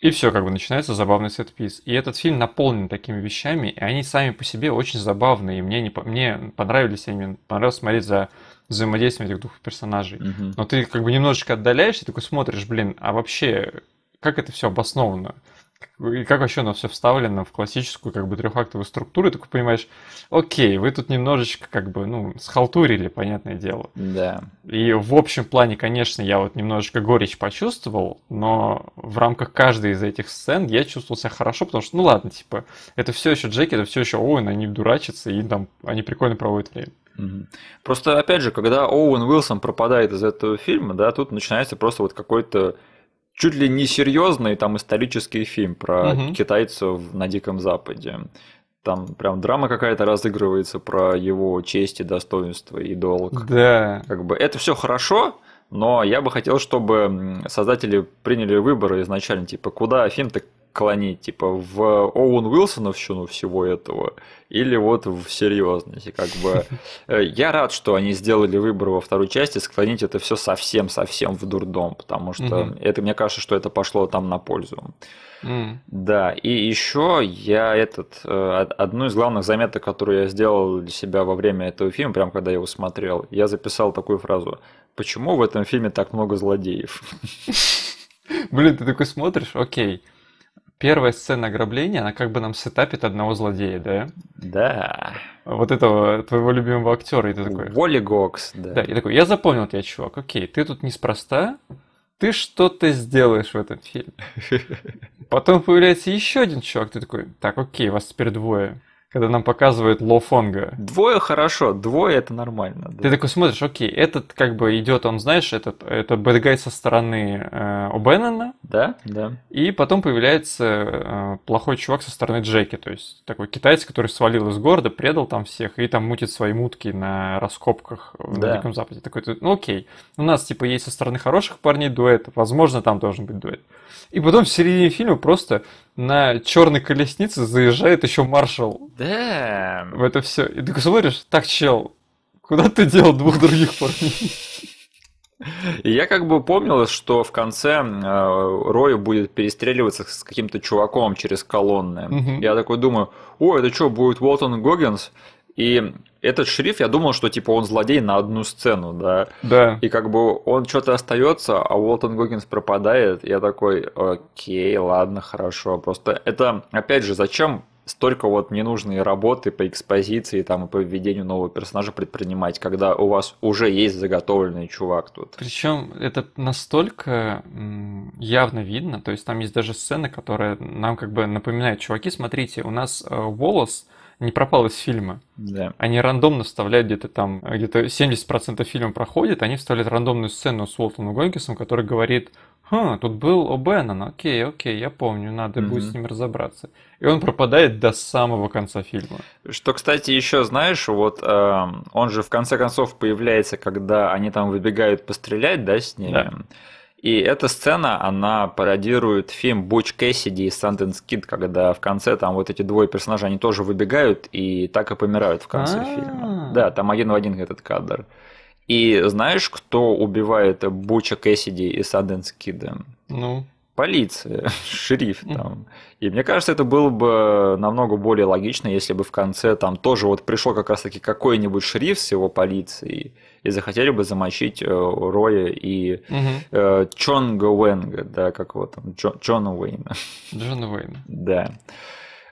И все, как бы начинается забавный сетпис. И этот фильм наполнен такими вещами, и они сами по себе очень забавные. И мне, не, мне понравились, и мне понравилось смотреть за взаимодействием этих двух персонажей. Угу. Но ты как бы немножечко отдаляешься, такой смотришь, блин, а вообще как это все обосновано? И как вообще оно все вставлено в классическую как бы трехактовую структуру, и ты понимаешь, окей, вы тут немножечко как бы, ну, схалтурили, понятное дело. Да. И в общем плане, конечно, я вот немножечко горечь почувствовал, но в рамках каждой из этих сцен я чувствовал себя хорошо, потому что, ну ладно, типа, это все еще Джеки, это все еще Оуэн, они дурачатся, и там они прикольно проводят время. Просто, опять же, когда Оуэн Уилсон пропадает из этого фильма, да, тут начинается просто вот какой-то чуть ли не серьезный там исторический фильм про угу. китайцев на Диком Западе. Там прям драма какая-то разыгрывается про его честь и достоинство и долг. Да. Как бы это все хорошо, но я бы хотел, чтобы создатели приняли выборы изначально, типа, куда фильм-то клонить, типа в Оуэн Уилсоновщину всего этого или вот в серьезности как бы э, я рад, что они сделали выбор во второй части склонить это все совсем-совсем в дурдом, потому что mm-hmm. это мне кажется, что это пошло там на пользу. Mm. Да, и еще я этот, э, одну из главных заметок, которую я сделал для себя во время этого фильма, прям когда я его смотрел, я записал такую фразу. Почему в этом фильме так много злодеев? Блин, ты такой смотришь, окей, первая сцена ограбления, она как бы нам сетапит одного злодея, да? Да. Вот этого твоего любимого актера. И ты такой... Воли Гокс, да. Да, и такой, я запомнил тебя, чувак, окей, ты тут неспроста, ты что-то сделаешь в этом фильме. Потом появляется еще один чувак, ты такой, так, окей, вас теперь двое когда нам показывают Лофонга. Двое хорошо, двое это нормально. Да. Ты такой смотришь, окей, этот как бы идет, он знаешь, этот это бэдгай со стороны э, О'Беннона. Да, да. И потом появляется э, плохой чувак со стороны Джеки, то есть такой китаец, который свалил из города, предал там всех и там мутит свои мутки на раскопках в да. Диком Западе. Такой, ну окей, у нас типа есть со стороны хороших парней дуэт, возможно там должен быть дуэт. И потом в середине фильма просто на черной колеснице заезжает еще маршал. Да. В это все. И ты смотришь, так, чел, куда ты делал двух других парней? И я как бы помнил, что в конце э, Рою будет перестреливаться с каким-то чуваком через колонны. Угу. Я такой думаю, о, это что, будет Уолтон Гоггинс? И этот шериф, я думал, что типа он злодей на одну сцену, да. Да. И как бы он что-то остается, а Уолтон Гогинс пропадает. Я такой, окей, ладно, хорошо. Просто это, опять же, зачем столько вот ненужной работы по экспозиции там, и по введению нового персонажа предпринимать, когда у вас уже есть заготовленный чувак тут. Причем это настолько явно видно, то есть там есть даже сцены, которые нам как бы напоминают, чуваки, смотрите, у нас э, волос, э, не пропал из фильма. Да. Они рандомно вставляют где-то там, где-то 70% фильма проходит, они вставляют рандомную сцену с Уолтоном Гонкисом, который говорит, хм, тут был О'Беннон, окей, окей, я помню, надо mm будет с ним разобраться. И он пропадает до самого конца фильма. Что, кстати, еще знаешь, вот э, он же в конце концов появляется, когда они там выбегают пострелять, да, с ними. Да. И эта сцена, она пародирует фильм «Буч Кэссиди» и «Санденс Кид», когда в конце там вот эти двое персонажей, они тоже выбегают и так и помирают в конце А-а-а. фильма. Да, там один в один этот кадр. И знаешь, кто убивает Буча Кэссиди и Санденс Кида? Ну? Полиция, шериф там. И мне кажется, это было бы намного более логично, если бы в конце там тоже вот пришел как раз-таки какой-нибудь шериф с его полицией, и захотели бы замочить э, Роя и угу. Чонга Уэнга, да, как его там, Джон, Джона Уэйна. Джона Уэйна. Да.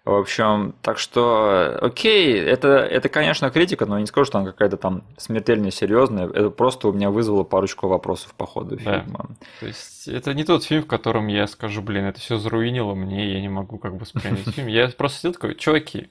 В общем, так что, окей, это, это, конечно, критика, но я не скажу, что она какая-то там смертельно серьезная. Это просто у меня вызвало парочку вопросов по ходу да. фильма. То есть это не тот фильм, в котором я скажу, блин, это все заруинило мне, я не могу как бы вспомнить фильм. Я просто сидел такой, чуваки,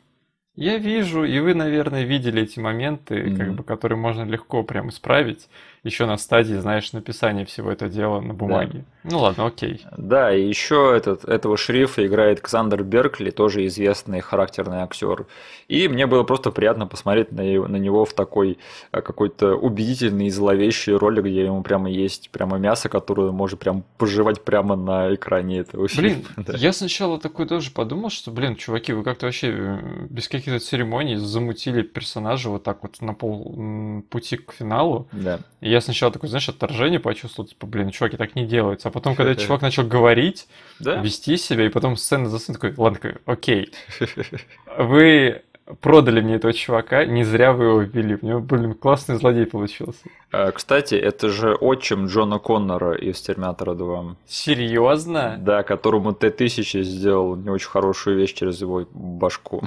я вижу, и вы, наверное, видели эти моменты, mm-hmm. как бы, которые можно легко прям исправить еще на стадии, знаешь, написания всего этого дела на бумаге. Да. Ну ладно, окей. Да, и еще этот, этого Шрифа играет Ксандер Беркли, тоже известный характерный актер. И мне было просто приятно посмотреть на, его на него в такой э, какой-то убедительный и зловещий ролик, где ему прямо есть прямо мясо, которое может прям пожевать прямо на экране этого фильма. Блин, да. я сначала такой тоже подумал, что, блин, чуваки, вы как-то вообще э, без каких-то церемоний замутили персонажа вот так вот на пол пути к финалу. Да. я я сначала такой, знаешь, отторжение почувствовал, типа, блин, чуваки, так не делается. А потом, когда чувак начал говорить, да? вести себя, и потом сцена за сценой такой, ладно, окей, вы продали мне этого чувака, не зря вы его ввели. У него, блин, классный злодей получился. Э, кстати, это же отчим Джона Коннора из Терминатора 2. Серьезно? Да, которому Т-1000 сделал не очень хорошую вещь через его башку.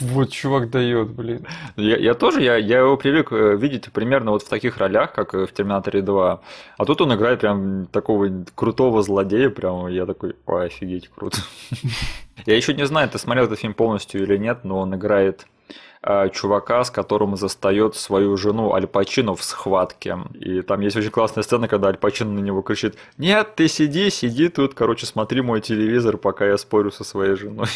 Вот чувак дает, блин. Я, я тоже, я, я его привык э, видеть примерно вот в таких ролях, как э, в Терминаторе 2. А тут он играет прям такого крутого злодея, прям я такой, ой, офигеть, круто. Я еще не знаю, ты смотрел этот фильм полностью или нет, но он играет а, чувака, с которым застает свою жену Аль Пачино в схватке. И там есть очень классная сцена, когда Аль Пачино на него кричит «Нет, ты сиди, сиди тут, короче, смотри мой телевизор, пока я спорю со своей женой».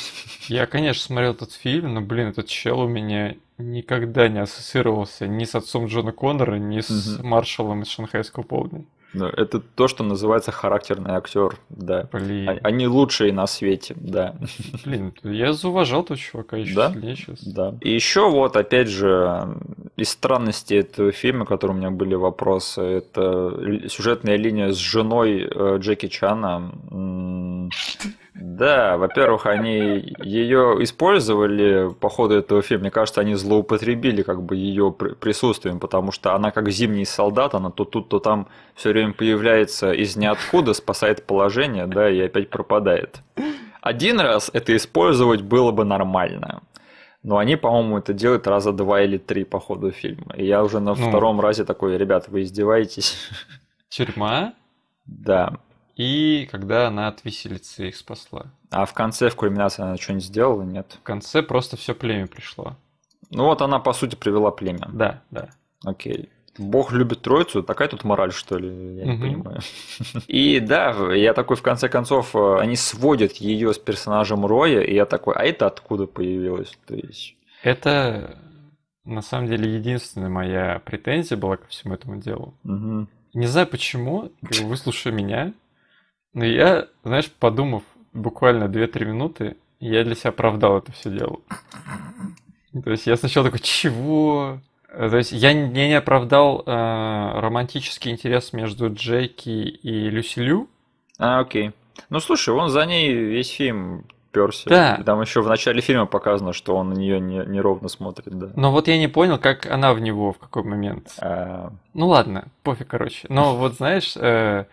Я, конечно, смотрел этот фильм, но, блин, этот чел у меня никогда не ассоциировался ни с отцом Джона Коннора, ни с угу. маршалом из «Шанхайского полдня». Ну, это то, что называется характерный актер, да. Блин. А, они лучшие на свете, да. Блин, я зауважал этого чувака еще да? сейчас. Да. И еще вот, опять же, из странности этого фильма, которые у меня были вопросы, это сюжетная линия с женой э, Джеки Чана. Да, во-первых, они ее использовали по ходу этого фильма. Мне кажется, они злоупотребили как бы ее присутствием, потому что она как зимний солдат, она то тут, то там все время появляется из ниоткуда, спасает положение, да, и опять пропадает. Один раз это использовать было бы нормально. Но они, по-моему, это делают раза два или три по ходу фильма. И я уже на ну, втором разе такой, ребят, вы издеваетесь. Тюрьма? Да и когда она от виселицы их спасла. А в конце, в кульминации она что-нибудь сделала, нет? В конце просто все племя пришло. Ну вот она, по сути, привела племя. Да, да. Окей. Бог любит троицу, такая тут мораль, что ли, я не понимаю. И да, я такой, в конце концов, э, они сводят ее с персонажем Роя, и я такой, а это откуда появилось? То есть... Это, на самом деле, единственная моя претензия была ко всему этому делу. Не знаю почему, выслушай меня, ну я, знаешь, подумав буквально 2-3 минуты, я для себя оправдал это все дело. То есть я сначала такой, чего? То есть я, я не оправдал э, романтический интерес между Джеки и Люсилю. А, окей. Ну слушай, он за ней весь фильм перся. Да. И там еще в начале фильма показано, что он на нее не, неровно смотрит, да. Но вот я не понял, как она в него в какой момент. А... Ну ладно, пофиг, короче. Но вот знаешь, э,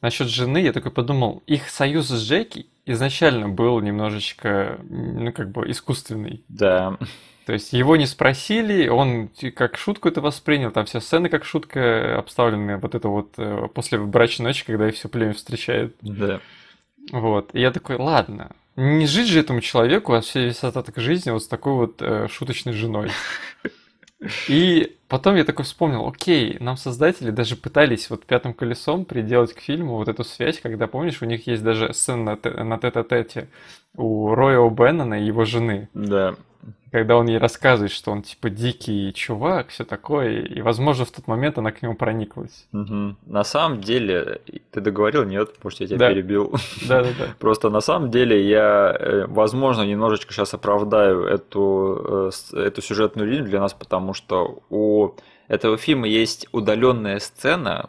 насчет жены я такой подумал, их союз с Джеки изначально был немножечко, ну как бы искусственный. Да. То есть его не спросили, он как шутку это воспринял, там все сцены как шутка обставлены, вот это вот э, после брачной ночи, когда их все племя встречает. Да. Вот, и я такой, ладно, не жить же этому человеку, а все весь остаток жизни вот с такой вот э, шуточной женой. И потом я такой вспомнил, окей, нам создатели даже пытались вот пятым колесом приделать к фильму вот эту связь, когда, помнишь, у них есть даже сцена на, на тет-а-тете у Роя О'Беннона и его жены. Да когда он ей рассказывает, что он типа дикий чувак, все такое, и, возможно, в тот момент она к нему прониклась. Угу. На самом деле, ты договорил, нет, потому что я тебя да. перебил. Да, да, да. Просто на самом деле я, э, возможно, немножечко сейчас оправдаю эту, э, эту сюжетную линию для нас, потому что у этого фильма есть удаленная сцена,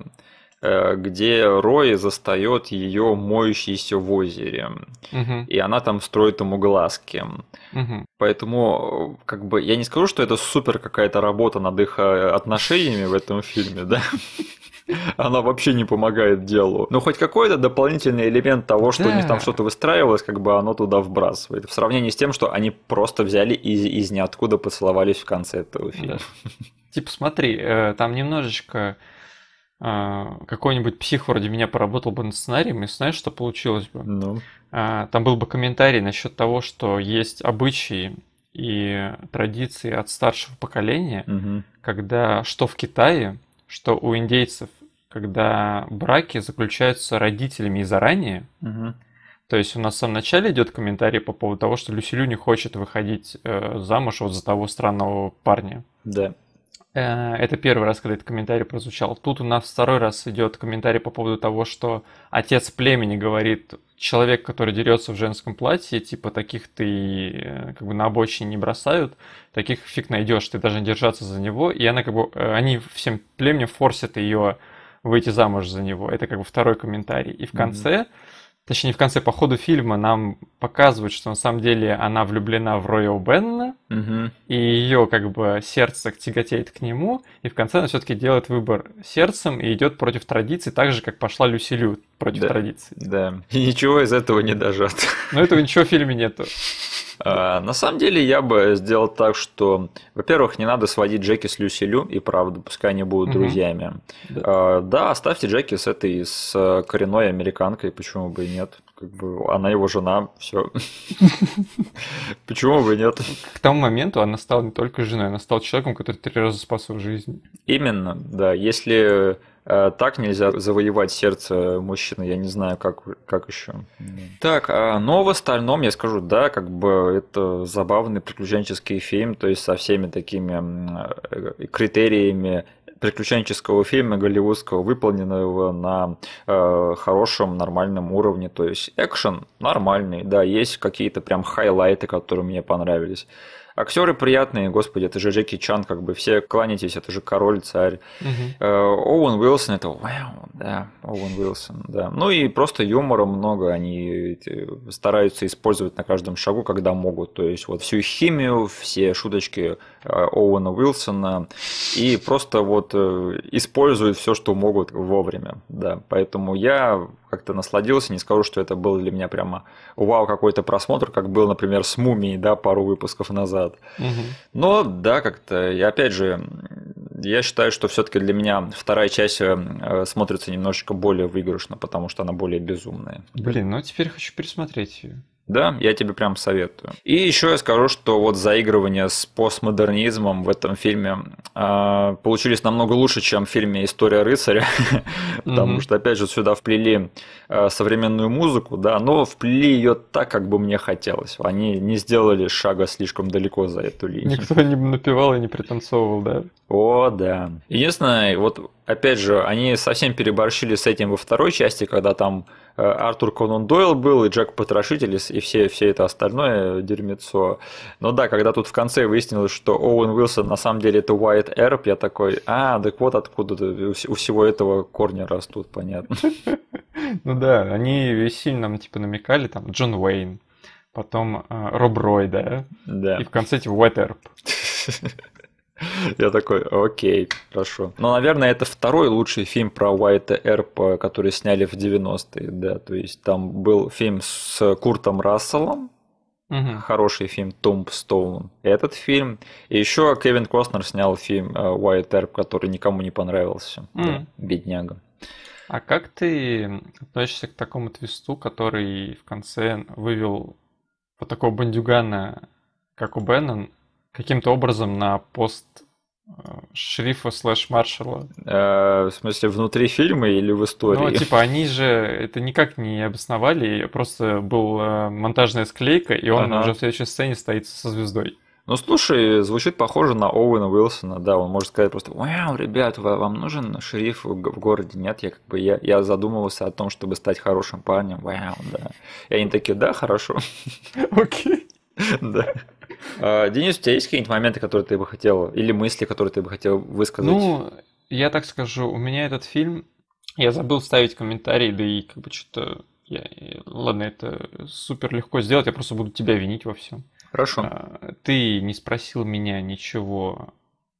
Э, где Рой застает ее моющейся в озере. Угу. И она там строит ему глазки. Угу. Поэтому, как бы, я не скажу, что это супер какая-то работа над их э, отношениями в этом фильме, да? она вообще не помогает делу. Но хоть какой-то дополнительный элемент того, что да. у них там что-то выстраивалось, как бы оно туда вбрасывает. В сравнении с тем, что они просто взяли из, из ниоткуда поцеловались в конце этого фильма. Да. Типа смотри, э, там немножечко а, какой-нибудь псих вроде меня поработал бы над сценарием, и знаешь, что получилось бы? Ну. А, там был бы комментарий насчет того, что есть обычаи и традиции от старшего поколения, угу. когда что в Китае, что у индейцев, когда браки заключаются родителями заранее. Угу. То есть у нас в самом начале идет комментарий по поводу того, что Люсилю не хочет выходить э, замуж вот за того странного парня. Да. Э, это первый раз, когда этот комментарий прозвучал. Тут у нас второй раз идет комментарий по поводу того, что отец племени говорит, человек, который дерется в женском платье, типа таких ты э, как бы на обочине не бросают, таких фиг найдешь, ты должен держаться за него. И она как бы, э, они всем племенем форсят ее выйти замуж за него. Это как бы второй комментарий. И в конце mm-hmm точнее в конце по ходу фильма нам показывают, что на самом деле она влюблена в Роя Бенна, угу. и ее как бы сердце тяготеет к нему, и в конце она все-таки делает выбор сердцем и идет против традиции, так же как пошла Люсилю против да, традиции. Да. И ничего из этого не дожат. Но этого ничего в фильме нету. Э, на самом деле я бы сделал так, что, во-первых, не надо сводить Джеки с Люси Лю, и правда, пускай они будут угу. друзьями. Да. Э, да, оставьте Джеки с этой, с э, коренной американкой, почему бы и нет. Как бы она его жена, все. Почему бы и нет? К тому моменту она стала не только женой, она стала человеком, который три раза спас его жизнь. Именно, да. Если Э, так нельзя завоевать сердце мужчины, я не знаю, как, как еще. Так, а, но в остальном я скажу, да, как бы это забавный приключенческий фильм, то есть со всеми такими э, критериями приключенческого фильма голливудского, выполненного на э, хорошем, нормальном уровне. То есть экшен нормальный, да, есть какие-то прям хайлайты, которые мне понравились. Актеры приятные, господи, это же Джеки Чан, как бы все кланяйтесь, это же король, царь. Угу. Оуэн Уилсон, это вау, да, Оуэн Уилсон, да. Ну и просто юмора много, они э, стараются использовать на каждом шагу, когда могут. То есть вот всю химию, все шуточки Оуэна Уилсона и просто вот э, используют все, что могут вовремя. Да, поэтому я как-то насладился, не скажу, что это был для меня прямо вау какой-то просмотр, как был, например, с Мумией, да, пару выпусков назад. Угу. Но да, как-то, и опять же, я считаю, что все-таки для меня вторая часть э, смотрится немножечко более выигрышно, потому что она более безумная. Блин, ну теперь хочу пересмотреть ее. Да, я тебе прям советую. И еще я скажу, что вот заигрывание с постмодернизмом в этом фильме э, получились намного лучше, чем в фильме История рыцаря. Потому что, опять же, сюда вплели а, современную музыку, да, но вплели ее так, как бы мне хотелось. Они не сделали шага слишком далеко за эту линию. Никто не напевал и не пританцовывал, да. О, да. Единственное, вот опять же, они совсем переборщили с этим во второй части, когда там э, Артур Конан Дойл был, и Джек Потрошитель, и все, все это остальное дерьмецо. Но да, когда тут в конце выяснилось, что Оуэн Уилсон на самом деле это Уайт Эрб, я такой, а, так вот откуда у всего этого корни растут, понятно. Ну да, они весь сильно нам типа намекали, там, Джон Уэйн, потом э, Роб Рой, да? Да. И в конце типа White Earp. Я такой, окей, хорошо. Но, наверное, это второй лучший фильм про Уайта Эрпа, который сняли в 90-е, да. То есть там был фильм с Куртом Расселом, Угу. Хороший фильм «Томбстоун». Этот фильм. И еще Кевин Костнер снял фильм э, «Уайт Эрп», который никому не понравился. Угу. Да, бедняга. А как ты относишься к такому твисту, который в конце вывел вот такого бандюгана, как у Беннон, каким-то образом на пост э, шерифа слэш маршала. Э, в смысле, внутри фильма или в истории? Ну, типа, они же это никак не обосновали, просто был э, монтажная склейка, и он ага. уже в следующей сцене стоит со звездой. Ну, слушай, звучит похоже на Оуэна Уилсона, да, он может сказать просто, вау, ребят, вам нужен шериф в городе? Нет, я как бы, я, я задумывался о том, чтобы стать хорошим парнем, вау, да. И они такие, да, хорошо. Окей. Да. А, Денис, у тебя есть какие-нибудь моменты, которые ты бы хотел, или мысли, которые ты бы хотел высказать? Ну, я так скажу, у меня этот фильм, я забыл вставить комментарий, да и как бы что-то, я... ладно, это супер легко сделать, я просто буду тебя винить во всем. Хорошо. А, ты не спросил меня ничего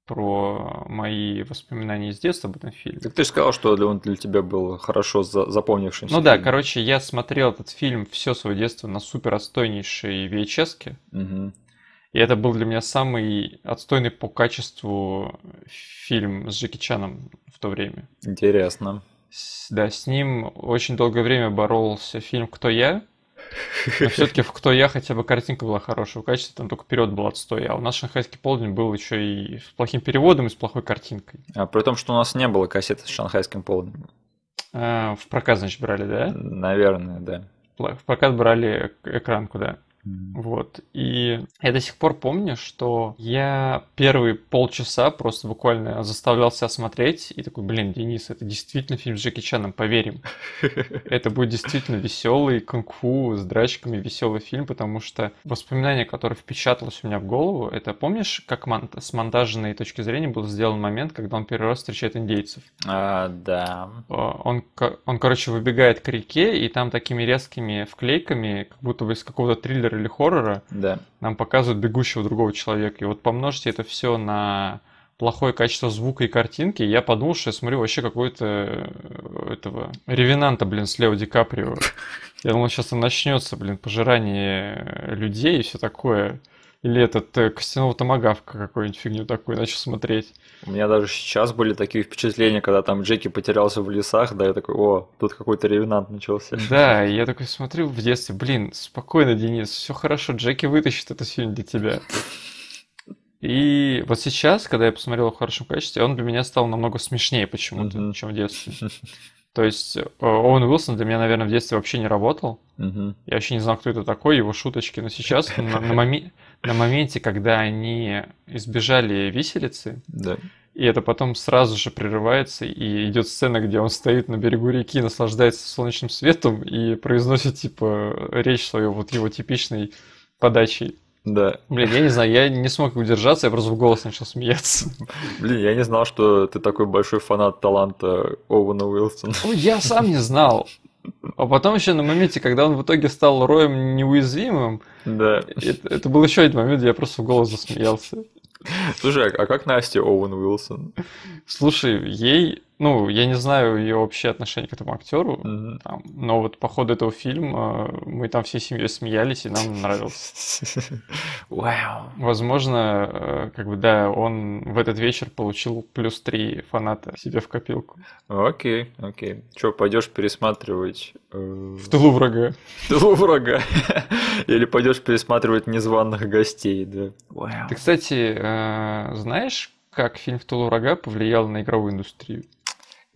про мои воспоминания из детства об этом фильме. Так ты же сказал, что он для тебя был хорошо за запомнившимся. Ну фильмом. да, короче, я смотрел этот фильм все свое детство на супер отстойнейшей VHS. Угу. И это был для меня самый отстойный по качеству фильм с Джеки Чаном в то время. Интересно. да, с ним очень долгое время боролся фильм «Кто я?», но все-таки в «Кто я» хотя бы картинка была хорошего качества, там только вперед был отстой. А у нас «Шанхайский полдень» был еще и с плохим переводом, и с плохой картинкой. А при том, что у нас не было кассеты с «Шанхайским полднем». А, в прокат, значит, брали, да? Наверное, да. В прокат брали экранку, да. Вот. И я до сих пор помню, что я первые полчаса просто буквально заставлял себя смотреть и такой, блин, Денис, это действительно фильм с Джеки Чаном, поверим. Это будет действительно веселый кунг-фу с драчками, веселый фильм, потому что воспоминание, которое впечаталось у меня в голову, это помнишь, как с монтажной точки зрения был сделан момент, когда он первый раз встречает индейцев? А, да. Он, он, короче, выбегает к реке, и там такими резкими вклейками, как будто бы из какого-то триллера или хоррора, да. нам показывают бегущего другого человека. И вот помножьте это все на плохое качество звука и картинки, я подумал, что я смотрю вообще какой-то э, этого ревенанта, блин, с Лео Ди Каприо. Я думал, сейчас он начнется, блин, пожирание э, людей и все такое. Или этот э, костяного Томагавка какой-нибудь фигню такую начал смотреть. У меня даже сейчас были такие впечатления, когда там Джеки потерялся в лесах, да, я такой, о, тут какой-то ревенант начался. Да, я такой смотрю в детстве, блин, спокойно, Денис, все хорошо, Джеки вытащит это фильм для тебя. И вот сейчас, когда я посмотрел в хорошем качестве, он для меня стал намного смешнее почему-то, mm-hmm. чем в детстве. То есть э, Оуэн Уилсон для меня, наверное, в детстве вообще не работал. Угу. Я вообще не знал, кто это такой, его шуточки. Но сейчас, на, моменте, когда они избежали виселицы, и это потом сразу же прерывается, и идет сцена, где он стоит на берегу реки, наслаждается солнечным светом и произносит, типа, речь свою, вот его типичной подачей. Да. Блин, я не знаю, я не смог удержаться, я просто в голос начал смеяться. Блин, я не знал, что ты такой большой фанат таланта Оуэна Уилсона. Ну, я сам не знал. А потом еще на моменте, когда он в итоге стал Роем неуязвимым, да. это, это был еще один момент, где я просто в голос засмеялся. Слушай, а, а как Настя Оуэн Уилсон? Слушай, ей ну, я не знаю ее вообще отношение к этому актеру, mm-hmm. там, но вот по ходу этого фильма э, мы там всей семьей смеялись, и нам нравилось. Вау. Возможно, э, как бы, да, он в этот вечер получил плюс три фаната себе в копилку. Окей, окей. Че, пойдешь пересматривать... Э, в тылу врага. В тылу врага. Или пойдешь пересматривать незваных гостей, да. Вау. Ты, кстати, знаешь, как фильм «В тылу врага» повлиял на игровую индустрию?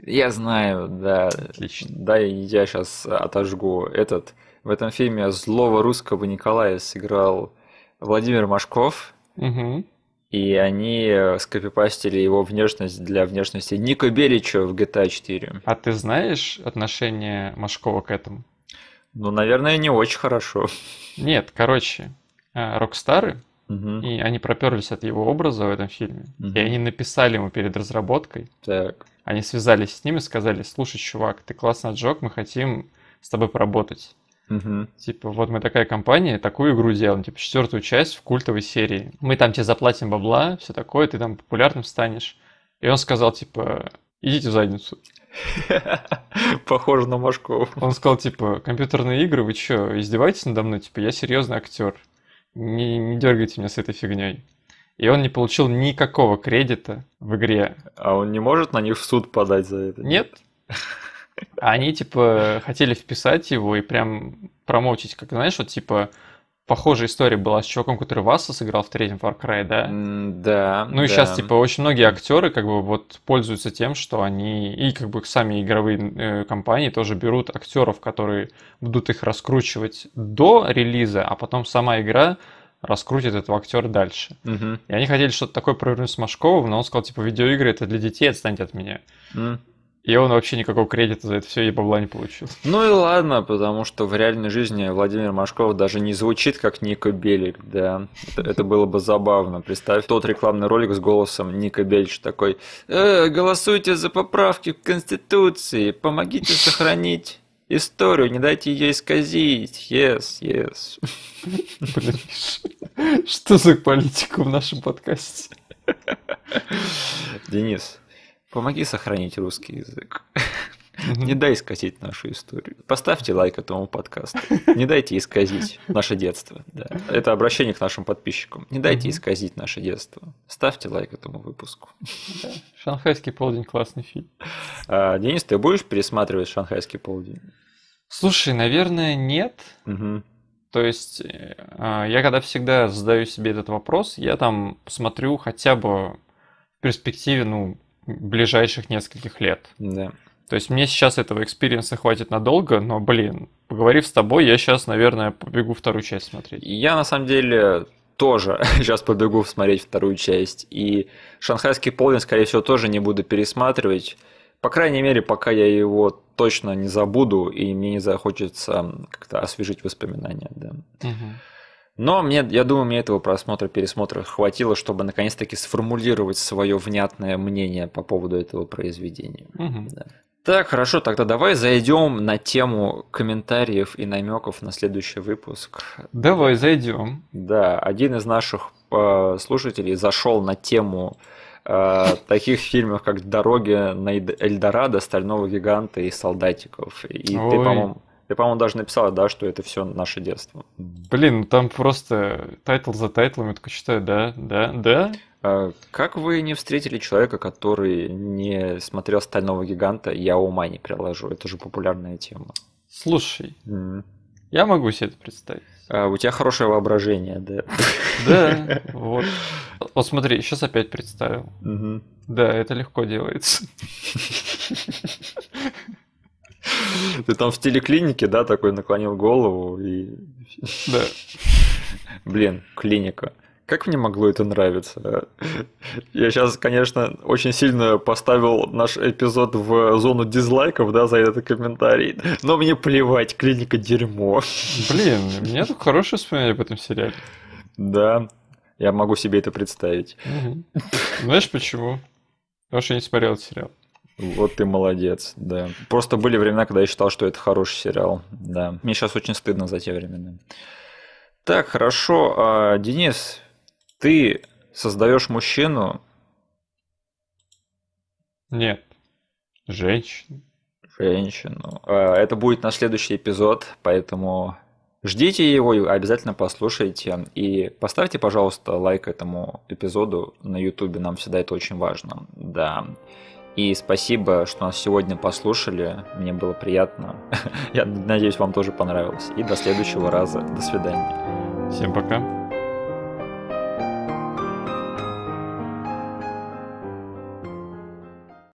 Я знаю, да. Отлично. Да, я сейчас отожгу этот. В этом фильме злого русского Николая сыграл Владимир Машков. Угу. И они э, скопипастили его внешность для внешности Нико Белича в GTA 4. А, а ты знаешь отношение Машкова к этому? Ну, наверное, не очень хорошо. Нет, короче, э, рок-стары, угу. и они проперлись от его образа в этом фильме, угу. и они написали ему перед разработкой так. Они связались с ним и сказали, слушай, чувак, ты классно отжег, мы хотим с тобой поработать. Угу. Типа, вот мы такая компания, такую игру делаем, типа, четвертую часть в культовой серии. Мы там тебе заплатим бабла, все такое, ты там популярным станешь. И он сказал, типа, идите в задницу. Похоже на Машков." Он сказал, типа, компьютерные игры, вы что, издеваетесь надо мной? Типа, я серьезный актер. Не, не дергайте меня с этой фигней и он не получил никакого кредита в игре. А он не может на них в суд подать за это? Нет. они, типа, хотели вписать его и прям промоутить, как, знаешь, вот, типа, похожая история была с чуваком, который Васа сыграл в третьем Far Cry, да? да. Ну и да. сейчас, типа, очень многие актеры, как бы, вот, пользуются тем, что они, и, как бы, сами игровые э, компании тоже берут актеров, которые будут их раскручивать до релиза, а потом сама игра раскрутит этого актера дальше. Угу. И они хотели что-то такое провернуть с Машковым, но он сказал, типа, видеоигры это для детей, отстаньте от меня. Угу. И он вообще никакого кредита за это все и бабла не получил. Ну и ладно, потому что в реальной жизни Владимир Машков даже не звучит как Ника Белик, да. Это, это было бы забавно. Представь тот рекламный ролик с голосом Ника Бельч такой. Э, голосуйте за поправки в Конституции, помогите сохранить Историю, не дайте ее исказить. Yes, yes. Блин, что за политика в нашем подкасте? Денис, помоги сохранить русский язык. Не дай исказить нашу историю. Поставьте лайк этому подкасту. Не дайте исказить наше детство. Да. Это обращение к нашим подписчикам. Не дайте угу. исказить наше детство. Ставьте лайк этому выпуску. Да. Шанхайский полдень классный фильм. А, Денис, ты будешь пересматривать Шанхайский полдень? Слушай, наверное, нет. Угу. То есть э, а, я когда всегда задаю себе этот вопрос, я там смотрю хотя бы в перспективе, ну, ближайших нескольких лет. Да. То есть мне сейчас этого экспириенса хватит надолго, но, блин, поговорив с тобой, я сейчас, наверное, побегу вторую часть смотреть. Я, на самом деле, тоже сейчас побегу смотреть вторую часть. И «Шанхайский полдень», скорее всего, тоже не буду пересматривать. По крайней мере, пока я его точно не забуду, и мне не захочется как-то освежить воспоминания. Да. Но мне, я думаю, мне этого просмотра, пересмотра хватило, чтобы наконец-таки сформулировать свое внятное мнение по поводу этого произведения. Угу. Да. Так, хорошо, тогда давай зайдем на тему комментариев и намеков на следующий выпуск. Давай зайдем. Да, один из наших э, слушателей зашел на тему э, таких фильмов, как «Дороги на Эльдорадо», «Стального гиганта» и «Солдатиков». И Ой. ты, по-моему, ты, по-моему, даже написал, да, что это все наше детство. Блин, ну там просто тайтл за тайтлом, только читаю, да, да, да. Э, как вы не встретили человека, который не смотрел «Стального гиганта»? Я ума не приложу, это же популярная тема. Слушай, mm. я могу себе это представить. А, у тебя хорошее воображение, да. Да, вот. Вот смотри, сейчас опять представил. Да, это легко делается. Ты там в телеклинике, да, такой наклонил голову и... Да. Блин, клиника. Как мне могло это нравиться? Я сейчас, конечно, очень сильно поставил наш эпизод в зону дизлайков, да, за этот комментарий. Но мне плевать, клиника дерьмо. Блин, меня тут хорошее вспоминали об этом сериале. Да, я могу себе это представить. Знаешь почему? Потому что я не смотрел этот сериал. Вот ты молодец, да. Просто были времена, когда я считал, что это хороший сериал, да. Мне сейчас очень стыдно за те времена. Так, хорошо. А, Денис, ты создаешь мужчину? Нет. Женщину. Женщину. Э, это будет на следующий эпизод, поэтому ждите его, и обязательно послушайте. И поставьте, пожалуйста, лайк этому эпизоду на ютубе, нам всегда это очень важно. Да. И спасибо, что нас сегодня послушали. Мне было приятно. Я надеюсь, вам тоже понравилось. И до следующего раза. До свидания. Всем пока.